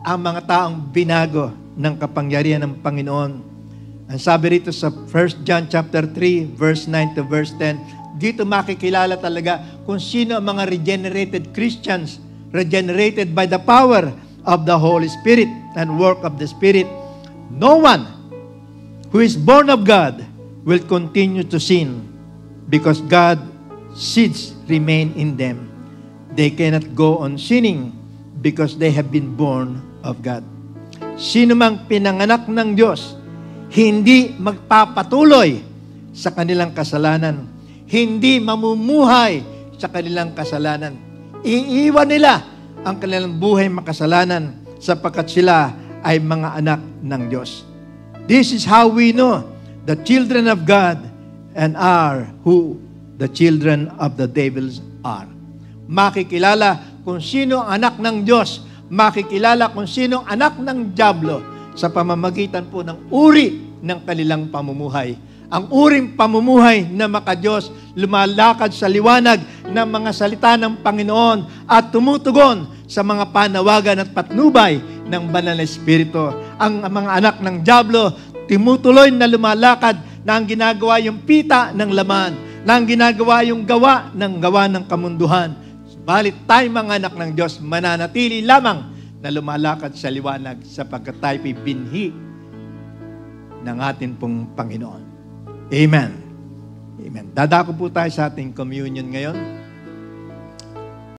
ang mga taong binago ng kapangyarihan ng Panginoon? Ang sabi rito sa 1 John chapter 3 verse 9 to verse 10, dito makikilala talaga kung sino ang mga regenerated Christians, regenerated by the power of the Holy Spirit and work of the Spirit No one who is born of God will continue to sin because God's seeds remain in them. They cannot go on sinning because they have been born of God. Sino mang pinanganak ng Diyos, hindi magpapatuloy sa kanilang kasalanan. Hindi mamumuhay sa kanilang kasalanan. Iiwan nila ang kanilang buhay makasalanan sapagkat sila ay mga anak ng Diyos. This is how we know the children of God and are who the children of the devils are. Makikilala kung sino ang anak ng Diyos, makikilala kung sino ang anak ng Diablo sa pamamagitan po ng uri ng kanilang pamumuhay ang uring pamumuhay na makadiyos, lumalakad sa liwanag ng mga salita ng Panginoon at tumutugon sa mga panawagan at patnubay ng banal na espiritu. Ang mga anak ng Diablo, timutuloy na lumalakad na ang ginagawa yung pita ng laman, na ang ginagawa yung gawa ng gawa ng kamunduhan. Balit tayo mga anak ng Diyos, mananatili lamang na lumalakad sa liwanag sapagkat tayo binhi ng atin pong Panginoon. Amen. Amen. Dadako po tayo sa ating communion ngayon.